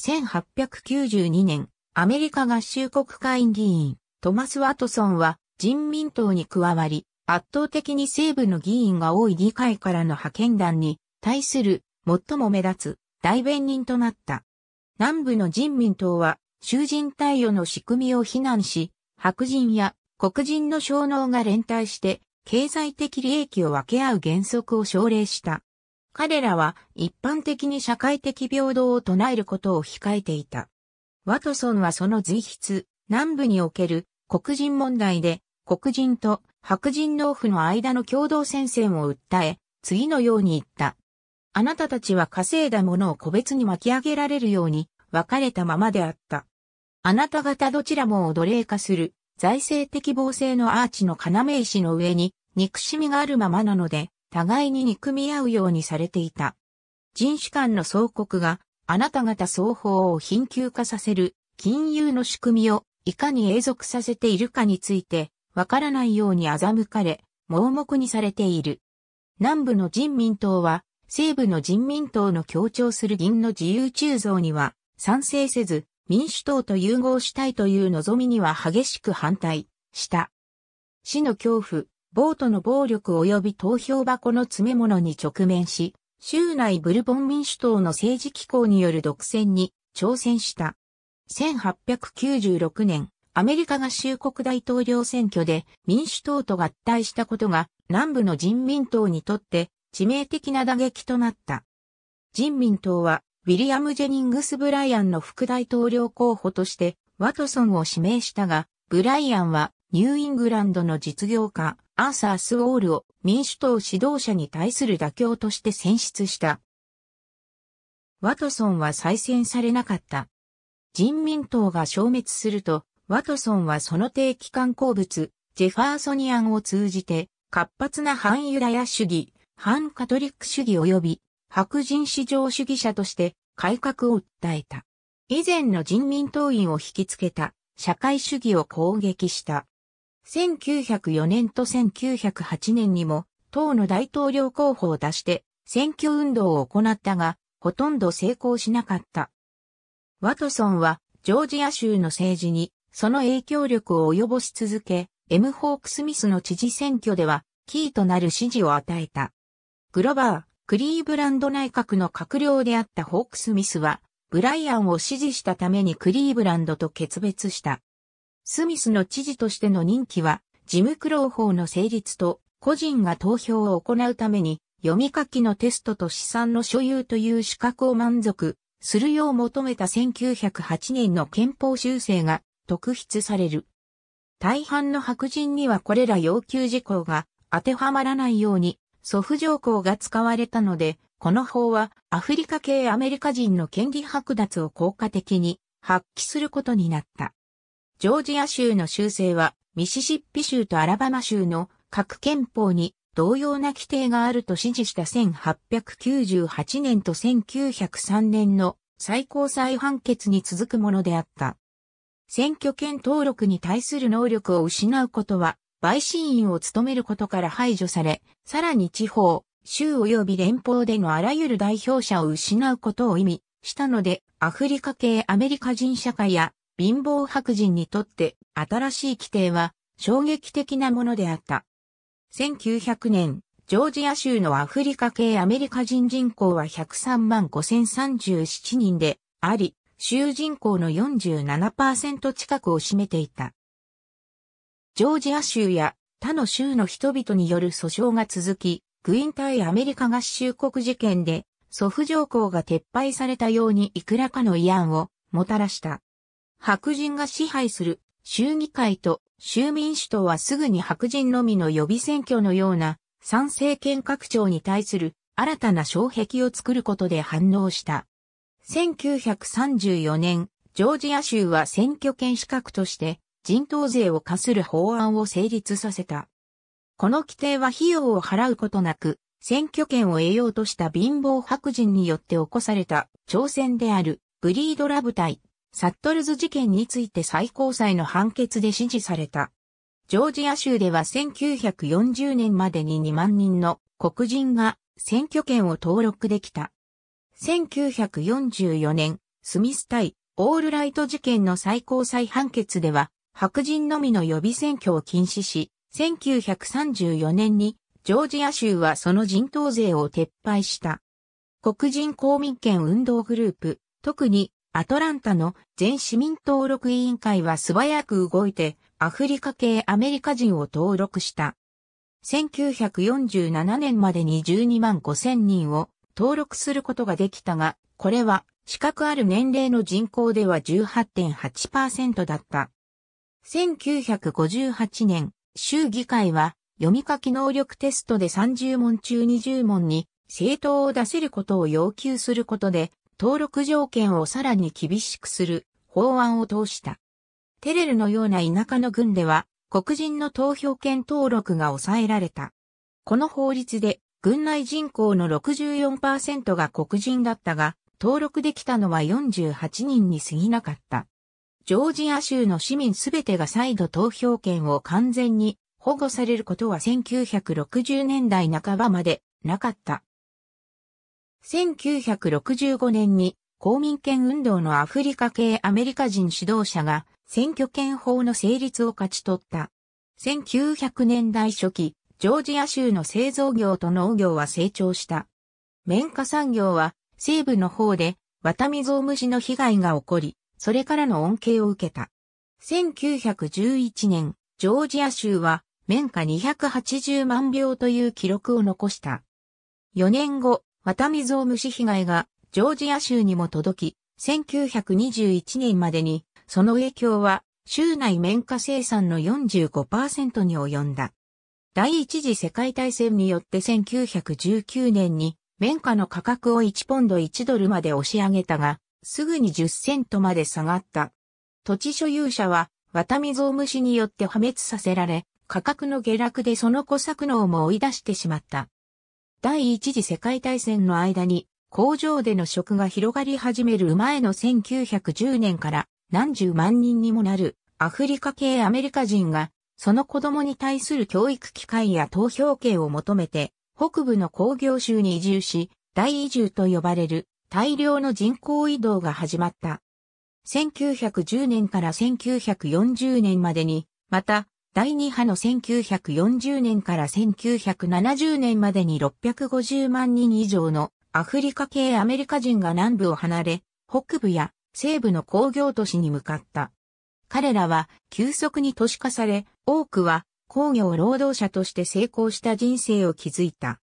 Speaker 1: 1892年、アメリカ合衆国会議員、トマス・ワトソンは人民党に加わり、圧倒的に西部の議員が多い議会からの派遣団に対する最も目立つ大弁人となった。南部の人民党は囚人貸与の仕組みを非難し、白人や黒人の小脳が連帯して経済的利益を分け合う原則を奨励した。彼らは一般的に社会的平等を唱えることを控えていた。ワトソンはその随筆、南部における黒人問題で黒人と白人農夫の間の共同戦線を訴え、次のように言った。あなたたちは稼いだものを個別に巻き上げられるように分かれたままであった。あなた方どちらもを奴隷化する、財政的暴政のアーチの要石の上に、憎しみがあるままなので、互いに憎み合うようにされていた。人種間の相国が、あなた方双方を貧窮化させる、金融の仕組みを、いかに永続させているかについて、わからないように欺かれ、盲目にされている。南部の人民党は、西部の人民党の強調する銀の自由鋳造には、賛成せず、民主党と融合したいという望みには激しく反対した。死の恐怖、暴徒の暴力及び投票箱の詰め物に直面し、州内ブルボン民主党の政治機構による独占に挑戦した。1896年、アメリカが州国大統領選挙で民主党と合体したことが南部の人民党にとって致命的な打撃となった。人民党はウィリアム・ジェニングス・ブライアンの副大統領候補として、ワトソンを指名したが、ブライアンはニューイングランドの実業家、アーサー・スウォールを民主党指導者に対する妥協として選出した。ワトソンは再選されなかった。人民党が消滅すると、ワトソンはその定期刊行物、ジェファーソニアンを通じて、活発な反ユダヤ主義、反カトリック主義及び白人至上主義者として改革を訴えた。以前の人民党員を引きつけた社会主義を攻撃した。1904年と1908年にも党の大統領候補を出して選挙運動を行ったが、ほとんど成功しなかった。ワトソンはジョージア州の政治にその影響力を及ぼし続け、エム・ホーク・スミスの知事選挙ではキーとなる支持を与えた。グロバー、クリーブランド内閣の閣僚であったホークスミスは、ブライアンを支持したためにクリーブランドと決別した。スミスの知事としての任期は、事務苦労法の成立と、個人が投票を行うために、読み書きのテストと資産の所有という資格を満足するよう求めた1908年の憲法修正が特筆される。大半の白人にはこれら要求事項が当てはまらないように祖父条項が使われたので、この法はアフリカ系アメリカ人の権利剥奪を効果的に発揮することになった。ジョージア州の修正はミシシッピ州とアラバマ州の各憲法に同様な規定があると指示した1898年と1903年の最高裁判決に続くものであった。選挙権登録に対する能力を失うことは陪審員を務めることから排除され、さらに地方、州及び連邦でのあらゆる代表者を失うことを意味したので、アフリカ系アメリカ人社会や貧乏白人にとって新しい規定は衝撃的なものであった。1900年、ジョージア州のアフリカ系アメリカ人人口は103万5037人であり、州人口の47%近くを占めていた。ジョージア州や他の州の人々による訴訟が続き、グイン対アメリカ合衆国事件で、祖父条項が撤廃されたようにいくらかの慰安をもたらした。白人が支配する州議会と州民主党はすぐに白人のみの予備選挙のような参政権拡張に対する新たな障壁を作ることで反応した。1934年、ジョージア州は選挙権資格として人頭税を課する法案を成立させた。この規定は費用を払うことなく、選挙権を得ようとした貧乏白人によって起こされた挑戦であるブリードラ部隊、サットルズ事件について最高裁の判決で支持された。ジョージア州では1940年までに2万人の黒人が選挙権を登録できた。1944年、スミス対オールライト事件の最高裁判決では、白人のみの予備選挙を禁止し、1934年にジョージア州はその人頭税を撤廃した。黒人公民権運動グループ、特にアトランタの全市民登録委員会は素早く動いてアフリカ系アメリカ人を登録した。1947年までに12万5千人を登録することができたが、これは資格ある年齢の人口では18.8%だった。1958年、州議会は読み書き能力テストで30問中20問に政党を出せることを要求することで登録条件をさらに厳しくする法案を通した。テレルのような田舎の軍では黒人の投票権登録が抑えられた。この法律で軍内人口の64%が黒人だったが登録できたのは48人に過ぎなかった。ジョージア州の市民すべてが再度投票権を完全に保護されることは1960年代半ばまでなかった。1965年に公民権運動のアフリカ系アメリカ人指導者が選挙権法の成立を勝ち取った。1900年代初期、ジョージア州の製造業と農業は成長した。綿花産業は西部の方でワタミゾウムジの被害が起こり、それからの恩恵を受けた。1911年、ジョージア州は、綿花280万票という記録を残した。4年後、ワ水を虫被害がジョージア州にも届き、1921年までに、その影響は、州内綿花生産の45%に及んだ。第一次世界大戦によって1919年に、綿花の価格を1ポンド1ドルまで押し上げたが、すぐに10セントまで下がった。土地所有者は、渡水ゾウによって破滅させられ、価格の下落でその小作農も追い出してしまった。第一次世界大戦の間に、工場での食が広がり始める前の1910年から何十万人にもなるアフリカ系アメリカ人が、その子供に対する教育機会や投票権を求めて、北部の工業州に移住し、大移住と呼ばれる大量の人口移動が始まった。1910年から1940年までに、また、第2波の1940年から1970年までに650万人以上のアフリカ系アメリカ人が南部を離れ、北部や西部の工業都市に向かった。彼らは急速に都市化され、多くは工業労働者として成功した人生を築いた。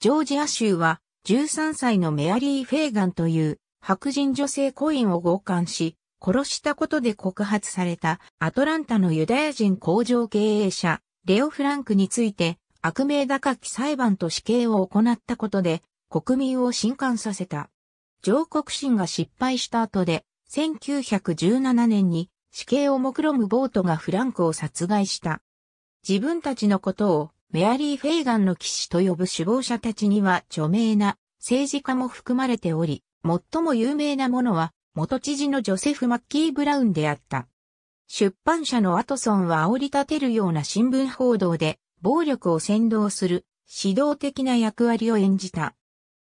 Speaker 1: ジョージア州は13歳のメアリー・フェーガンという白人女性コインを強姦し、殺したことで告発されたアトランタのユダヤ人工場経営者、レオ・フランクについて、悪名高き裁判と死刑を行ったことで、国民を震撼させた。上告審が失敗した後で、1917年に死刑を目論むボートがフランクを殺害した。自分たちのことをメアリー・フェイガンの騎士と呼ぶ首謀者たちには著名な政治家も含まれており、最も有名なものは元知事のジョセフ・マッキー・ブラウンであった。出版社のアトソンは煽り立てるような新聞報道で暴力を扇動する指導的な役割を演じた。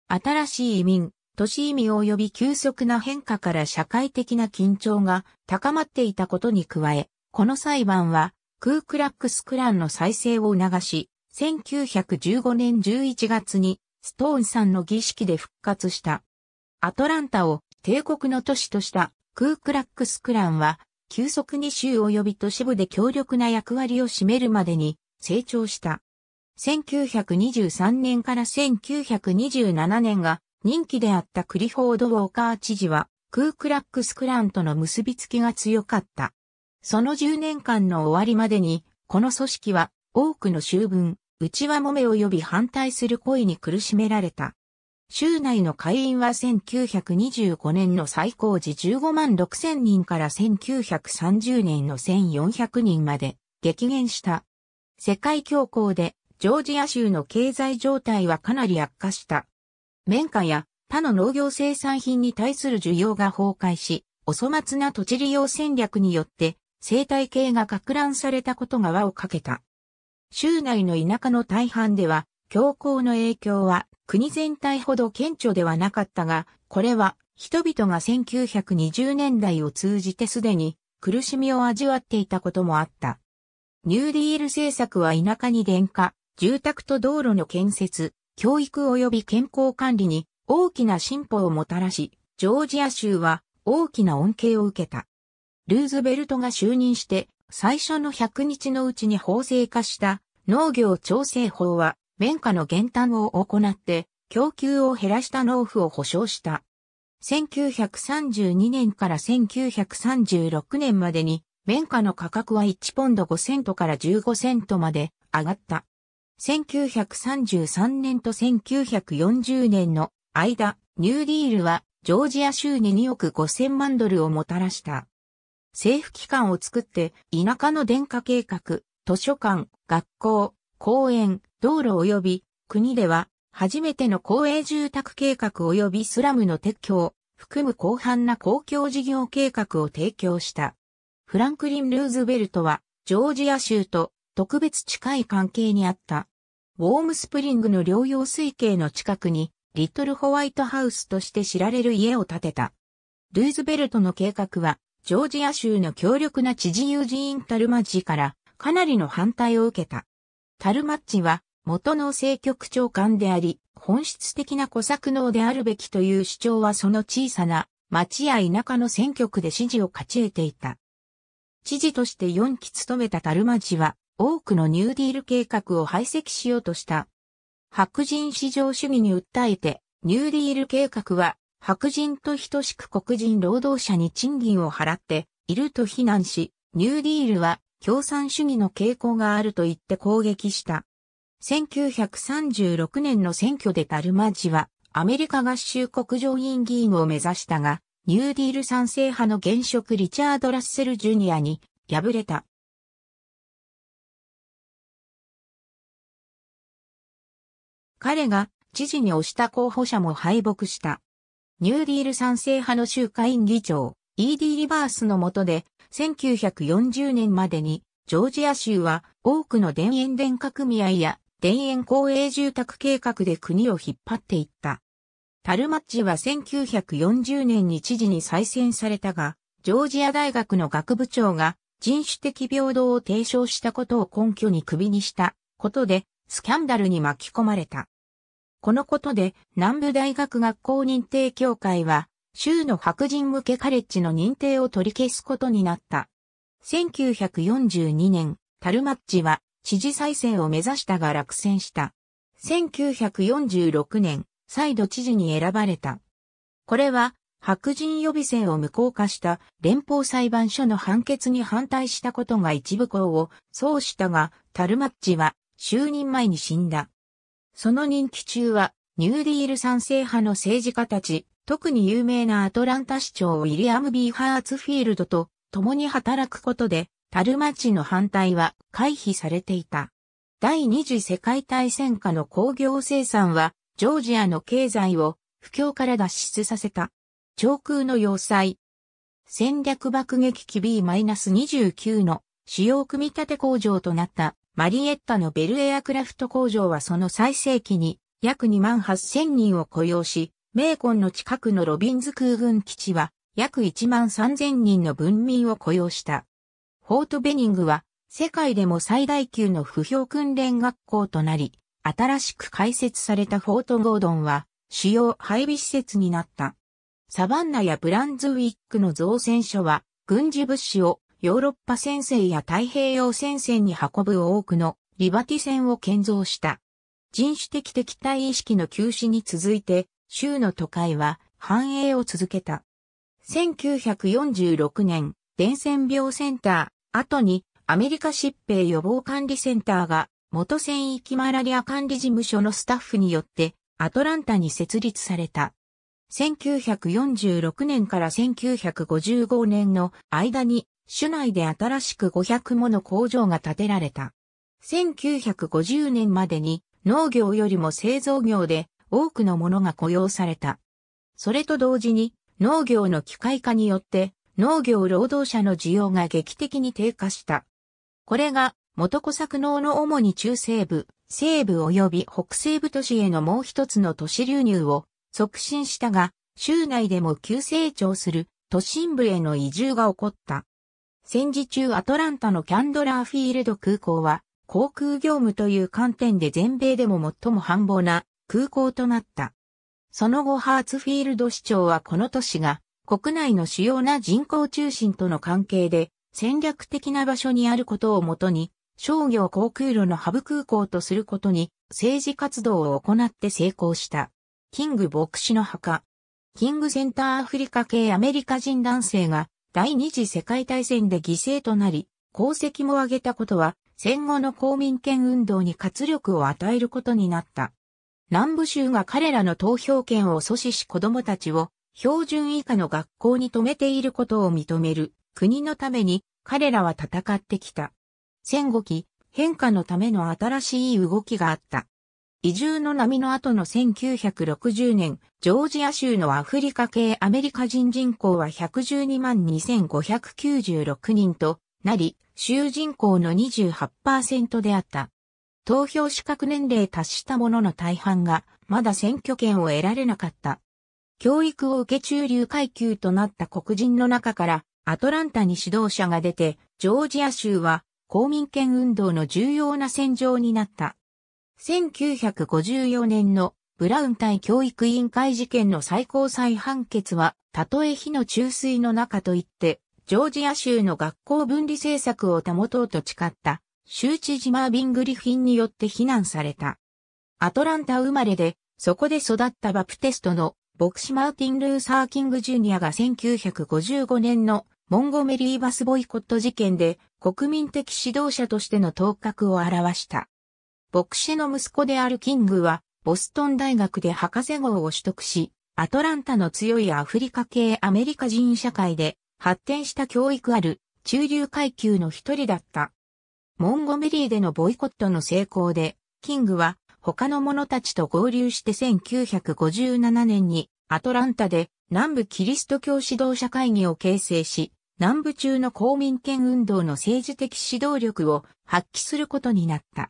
Speaker 1: 新しい移民、都市移民及び急速な変化から社会的な緊張が高まっていたことに加え、この裁判はクークラックスクランの再生を促し、1915年11月にストーンさんの儀式で復活した。アトランタを帝国の都市としたクークラックスクランは、急速に州及び都市部で強力な役割を占めるまでに成長した。1923年から1927年が任期であったクリフォード・ウォーカー知事は、クークラックスクランとの結びつきが強かった。その10年間の終わりまでに、この組織は多くの州分、内輪もめ及び反対する声に苦しめられた。州内の会員は1925年の最高時15万6 0 0 0人から1930年の1400人まで激減した。世界恐慌でジョージア州の経済状態はかなり悪化した。綿花や他の農業生産品に対する需要が崩壊し、お粗末な土地利用戦略によって生態系が拡乱されたことが輪をかけた。州内の田舎の大半では、教皇の影響は国全体ほど顕著ではなかったが、これは人々が1920年代を通じてすでに苦しみを味わっていたこともあった。ニューディール政策は田舎に電化、住宅と道路の建設、教育及び健康管理に大きな進歩をもたらし、ジョージア州は大きな恩恵を受けた。ルーズベルトが就任して最初の100日のうちに法制化した農業調整法は綿花の減反を行って供給を減らした農夫を保障した。1932年から1936年までに綿花の価格は1ポンド5セントから15セントまで上がった。1933年と1940年の間、ニューディールはジョージア州に2億5千万ドルをもたらした。政府機関を作って、田舎の電化計画、図書館、学校、公園、道路及び、国では、初めての公営住宅計画及びスラムの撤去を含む広範な公共事業計画を提供した。フランクリン・ルーズベルトは、ジョージア州と特別近い関係にあった。ウォームスプリングの療養水系の近くに、リトルホワイトハウスとして知られる家を建てた。ルーズベルトの計画は、ジョージア州の強力な知事友人タルマッジからかなりの反対を受けた。タルマッジは元の政局長官であり、本質的な小作能であるべきという主張はその小さな町や田舎の選挙区で支持を勝ち得ていた。知事として4期務めたタルマジは、多くのニューディール計画を排斥しようとした。白人至上主義に訴えて、ニューディール計画は白人と等しく黒人労働者に賃金を払っていると非難し、ニューディールは共産主義の傾向があると言って攻撃した。1936年の選挙でタルマジはアメリカ合衆国上院議員を目指したが、ニューディール賛成派の現職リチャード・ラッセル・ジュニアに敗れた。彼が知事に推した候補者も敗北した。ニューディール賛成派の州会院議長、E.D. リバースの下で、1940年までに、ジョージア州は多くの田園電化組合や田園公営住宅計画で国を引っ張っていった。タルマッジは1940年に知事に再選されたが、ジョージア大学の学部長が人種的平等を提唱したことを根拠に首にしたことで、スキャンダルに巻き込まれた。このことで、南部大学学校認定協会は、州の白人向けカレッジの認定を取り消すことになった。1942年、タルマッチは、知事再選を目指したが落選した。1946年、再度知事に選ばれた。これは、白人予備選を無効化した連邦裁判所の判決に反対したことが一部校をそうしたが、タルマッチは就任前に死んだ。その任期中は、ニューディール賛成派の政治家たち、特に有名なアトランタ市長ウィリアム・ビー・ハーツフィールドと共に働くことで、タルマチの反対は回避されていた。第二次世界大戦下の工業生産は、ジョージアの経済を不況から脱出させた。長空の要塞。戦略爆撃機 B-29 の主要組み立て工場となったマリエッタのベルエアクラフト工場はその最盛期に約2万8000人を雇用し、メーコンの近くのロビンズ空軍基地は約1万3000人の文民を雇用した。フォートベニングは世界でも最大級の不評訓練学校となり、新しく開設されたフォートゴードンは主要配備施設になった。サバンナやブランズウィックの造船所は軍事物資をヨーロッパ戦線や太平洋戦線に運ぶ多くのリバティ船を建造した。人種的敵対意識の休止に続いて、州の都会は繁栄を続けた。1946年、伝染病センター、後にアメリカ疾病予防管理センターが元戦域マラリア管理事務所のスタッフによってアトランタに設立された。1946年から1955年の間に市内で新しく500もの工場が建てられた。1950年までに農業よりも製造業で多くのものが雇用された。それと同時に農業の機械化によって農業労働者の需要が劇的に低下した。これが元小作農の主に中西部、西部及び北西部都市へのもう一つの都市流入を促進したが、州内でも急成長する都心部への移住が起こった。戦時中アトランタのキャンドラーフィールド空港は、航空業務という観点で全米でも最も繁忙な空港となった。その後ハーツフィールド市長はこの都市が国内の主要な人口中心との関係で戦略的な場所にあることをもとに商業航空路のハブ空港とすることに政治活動を行って成功した。キング牧師の墓。キングセンターアフリカ系アメリカ人男性が第二次世界大戦で犠牲となり、功績も挙げたことは、戦後の公民権運動に活力を与えることになった。南部州が彼らの投票権を阻止し子供たちを標準以下の学校に止めていることを認める国のために彼らは戦ってきた。戦後期変化のための新しい動きがあった。移住の波の後の1960年、ジョージア州のアフリカ系アメリカ人人口は112万2596人となり、州人口の28%であった。投票資格年齢達した者の大半が、まだ選挙権を得られなかった。教育を受け中流階級となった黒人の中から、アトランタに指導者が出て、ジョージア州は公民権運動の重要な戦場になった。1954年のブラウン対教育委員会事件の最高裁判決は、たとえ火の注水の中といって、ジョージア州の学校分離政策を保とうと誓った、州知事マービン・グリフィンによって非難された。アトランタ生まれで、そこで育ったバプテストの牧師マーティン・ルーサー・キング・ジュニアが1955年のモンゴメリーバスボイコット事件で国民的指導者としての頭角を表した。牧師の息子であるキングは、ボストン大学で博士号を取得し、アトランタの強いアフリカ系アメリカ人社会で発展した教育ある中流階級の一人だった。モンゴメリーでのボイコットの成功で、キングは他の者たちと合流して1957年にアトランタで南部キリスト教指導者会議を形成し、南部中の公民権運動の政治的指導力を発揮することになった。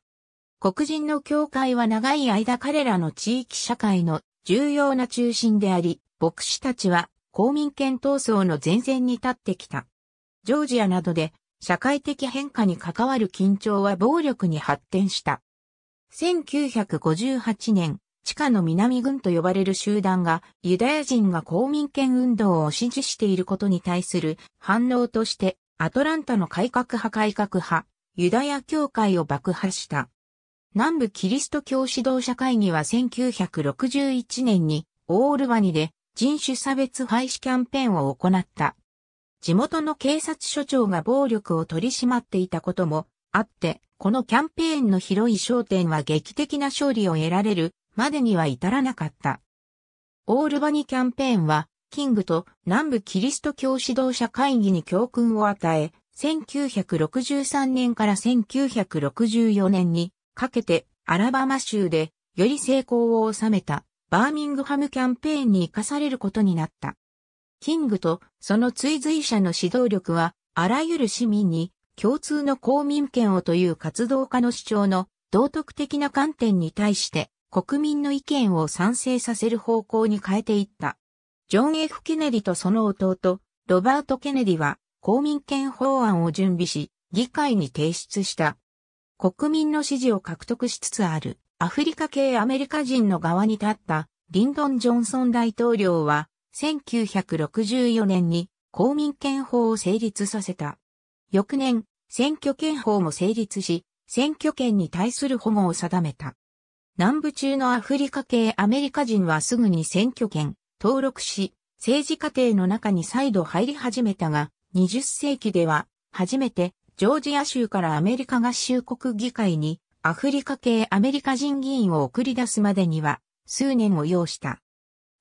Speaker 1: 黒人の教会は長い間彼らの地域社会の重要な中心であり、牧師たちは公民権闘争の前線に立ってきた。ジョージアなどで社会的変化に関わる緊張は暴力に発展した。1958年、地下の南軍と呼ばれる集団がユダヤ人が公民権運動を支持していることに対する反応としてアトランタの改革派改革派ユダヤ教会を爆破した。南部キリスト教指導者会議は1961年にオールバニで人種差別廃止キャンペーンを行った。地元の警察署長が暴力を取り締まっていたこともあって、このキャンペーンの広い焦点は劇的な勝利を得られるまでには至らなかった。オールバニキャンペーンは、キングと南部キリスト教指導者会議に教訓を与え、1963年から1964年にかけてアラバマ州でより成功を収めたバーミングハムキャンペーンに生かされることになった。キングとその追随者の指導力はあらゆる市民に共通の公民権をという活動家の主張の道徳的な観点に対して国民の意見を賛成させる方向に変えていった。ジョン・ F・ ケネディとその弟、ロバート・ケネディは公民権法案を準備し、議会に提出した。国民の支持を獲得しつつあるアフリカ系アメリカ人の側に立ったリンドン・ジョンソン大統領は1964年に公民権法を成立させた。翌年、選挙権法も成立し、選挙権に対する保護を定めた。南部中のアフリカ系アメリカ人はすぐに選挙権、登録し、政治過程の中に再度入り始めたが、20世紀では、初めてジョージア州からアメリカ合衆国議会にアフリカ系アメリカ人議員を送り出すまでには数年を要した。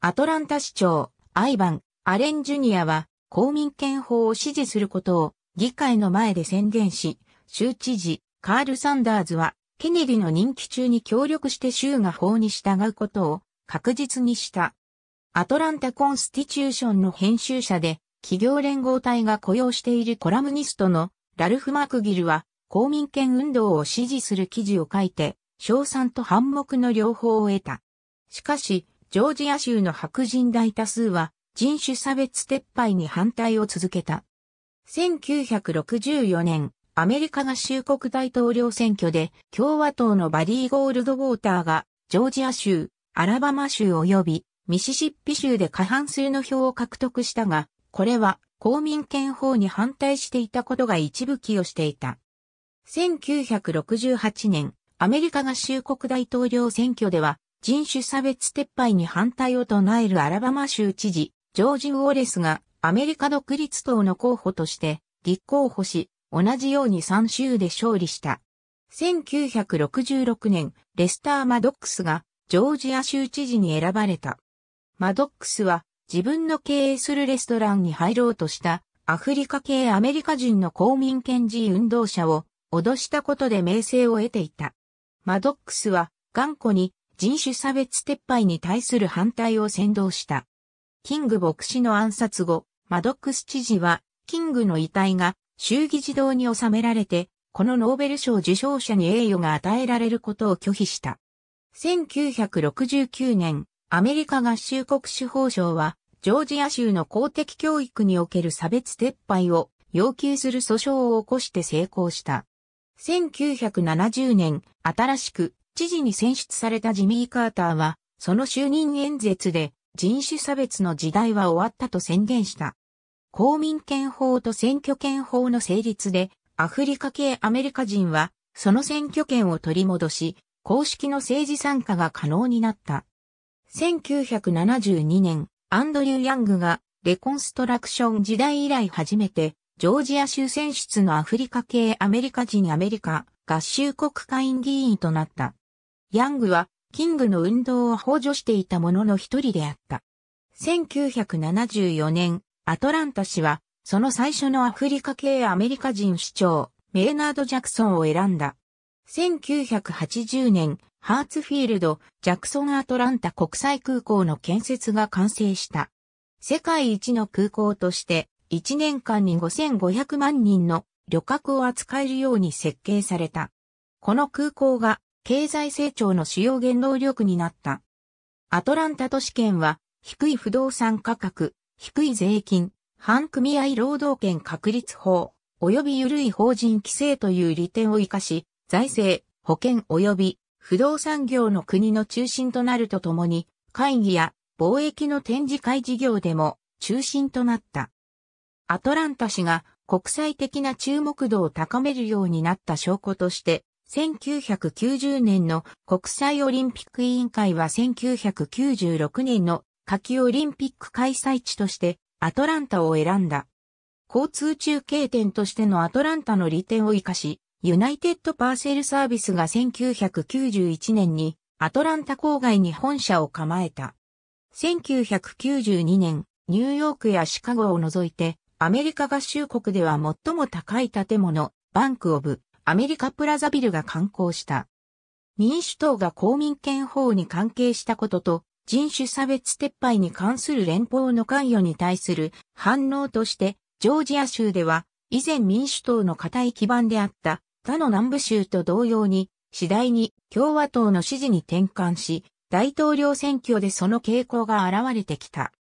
Speaker 1: アトランタ市長、アイバン、アレン・ジュニアは公民権法を支持することを議会の前で宣言し、州知事、カール・サンダーズはケネディの任期中に協力して州が法に従うことを確実にした。アトランタ・コンスティチューションの編集者で企業連合体が雇用しているコラムニストのラルフ・マークギルは公民権運動を支持する記事を書いて、賞賛と反目の両方を得た。しかし、ジョージア州の白人大多数は人種差別撤廃に反対を続けた。1964年、アメリカ合衆国大統領選挙で共和党のバリー・ゴールドウォーターがジョージア州、アラバマ州及びミシシッピ州で過半数の票を獲得したが、これは公民権法に反対していたことが一部寄与していた。1968年、アメリカ合衆国大統領選挙では、人種差別撤廃に反対を唱えるアラバマ州知事、ジョージ・ウォレスがアメリカ独立党の候補として立候補し、同じように3州で勝利した。1966年、レスター・マドックスがジョージア州知事に選ばれた。マドックスは自分の経営するレストランに入ろうとしたアフリカ系アメリカ人の公民権自運動者を脅したことで名声を得ていた。マドックスは頑固に人種差別撤廃に対する反対を先導した。キング牧師の暗殺後、マドックス知事はキングの遺体が衆議児童に収められて、このノーベル賞受賞者に栄誉が与えられることを拒否した。1969年、アメリカ合衆国司法省は、ジョージア州の公的教育における差別撤廃を要求する訴訟を起こして成功した。1970年、新しく知事に選出されたジミー・カーターは、その就任演説で人種差別の時代は終わったと宣言した。公民権法と選挙権法の成立で、アフリカ系アメリカ人は、その選挙権を取り戻し、公式の政治参加が可能になった。1972年、アンドリュー・ヤングがレコンストラクション時代以来初めて、ジョージア州選出のアフリカ系アメリカ人アメリカ合衆国会員議員となった。ヤングは、キングの運動を補助していた者のの一人であった。1974年、アトランタ氏は、その最初のアフリカ系アメリカ人市長、メイナード・ジャクソンを選んだ。1980年、ハーツフィールド、ジャクソン・アトランタ国際空港の建設が完成した。世界一の空港として、1年間に5500万人の旅客を扱えるように設計された。この空港が経済成長の主要原動力になった。アトランタ都市圏は低い不動産価格、低い税金、反組合労働権確立法、及び緩い法人規制という利点を活かし、財政、保険及び不動産業の国の中心となるとともに、会議や貿易の展示会事業でも中心となった。アトランタ市が国際的な注目度を高めるようになった証拠として、1990年の国際オリンピック委員会は1996年の夏季オリンピック開催地としてアトランタを選んだ。交通中継点としてのアトランタの利点を活かし、ユナイテッドパーセルサービスが1991年にアトランタ郊外に本社を構えた。1992年、ニューヨークやシカゴを除いて、アメリカ合衆国では最も高い建物、バンク・オブ・アメリカ・プラザビルが観光した。民主党が公民権法に関係したことと、人種差別撤廃に関する連邦の関与に対する反応として、ジョージア州では、以前民主党の固い基盤であった他の南部州と同様に、次第に共和党の支持に転換し、大統領選挙でその傾向が現れてきた。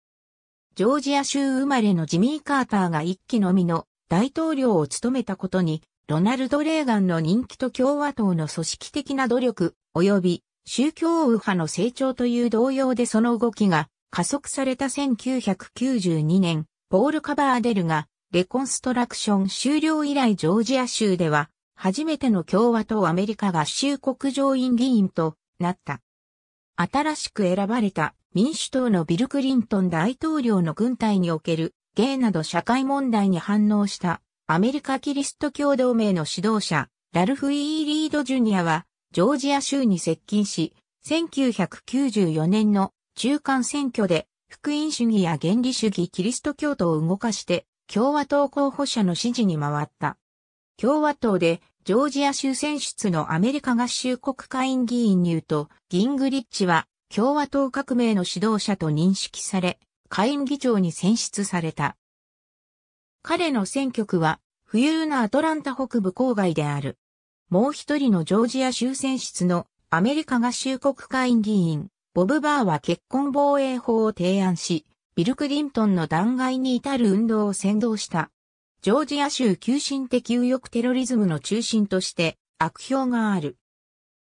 Speaker 1: ジョージア州生まれのジミー・カーターが一期のみの大統領を務めたことに、ロナルド・レーガンの人気と共和党の組織的な努力、及び宗教右派の成長という同様でその動きが加速された1992年、ポール・カバーデルがレコンストラクション終了以来ジョージア州では初めての共和党アメリカ合衆国上院議員となった。新しく選ばれた民主党のビル・クリントン大統領の軍隊におけるゲイなど社会問題に反応したアメリカキリスト教同盟の指導者ラルフ・イー・リード・ジュニアはジョージア州に接近し1994年の中間選挙で福音主義や原理主義キリスト教徒を動かして共和党候補者の支持に回った。共和党でジョージア州選出のアメリカ合衆国会員議員にューと、ギングリッチは共和党革命の指導者と認識され、会員議長に選出された。彼の選挙区は、富裕なアトランタ北部郊外である。もう一人のジョージア州選出のアメリカ合衆国会員議員、ボブ・バーは結婚防衛法を提案し、ビル・クリントンの弾劾に至る運動を先導した。ジョージア州急進的右翼テロリズムの中心として悪評がある。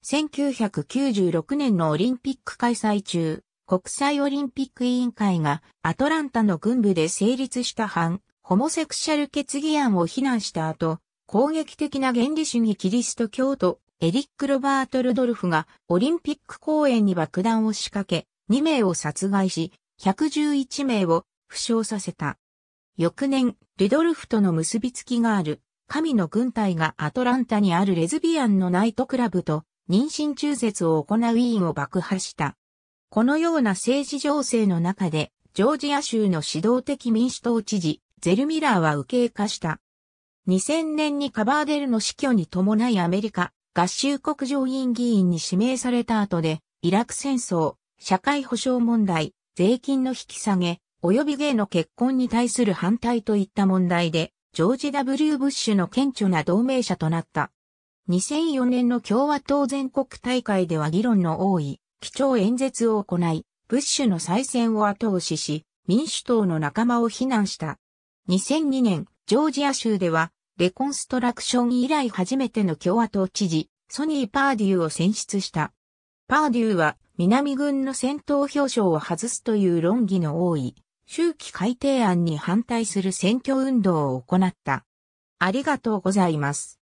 Speaker 1: 1996年のオリンピック開催中、国際オリンピック委員会がアトランタの軍部で成立した反ホモセクシャル決議案を非難した後、攻撃的な原理主義キリスト教徒、エリック・ロバート・ルドルフがオリンピック公園に爆弾を仕掛け、2名を殺害し、111名を負傷させた。翌年、ルドルフとの結びつきがある、神の軍隊がアトランタにあるレズビアンのナイトクラブと妊娠中絶を行う委員を爆破した。このような政治情勢の中で、ジョージア州の指導的民主党知事、ゼル・ミラーは受け傾化した。2000年にカバーデルの死去に伴いアメリカ、合衆国上院議員に指名された後で、イラク戦争、社会保障問題、税金の引き下げ、及びゲイの結婚に対する反対といった問題で、ジョージ・ W・ ブッシュの顕著な同盟者となった。2004年の共和党全国大会では議論の多い、基調演説を行い、ブッシュの再選を後押しし、民主党の仲間を非難した。2002年、ジョージア州では、レコンストラクション以来初めての共和党知事、ソニー・パーデューを選出した。パーデューは、南軍の戦闘表彰を外すという論議の多い、周期改定案に反対する選挙運動を行った。ありがとうございます。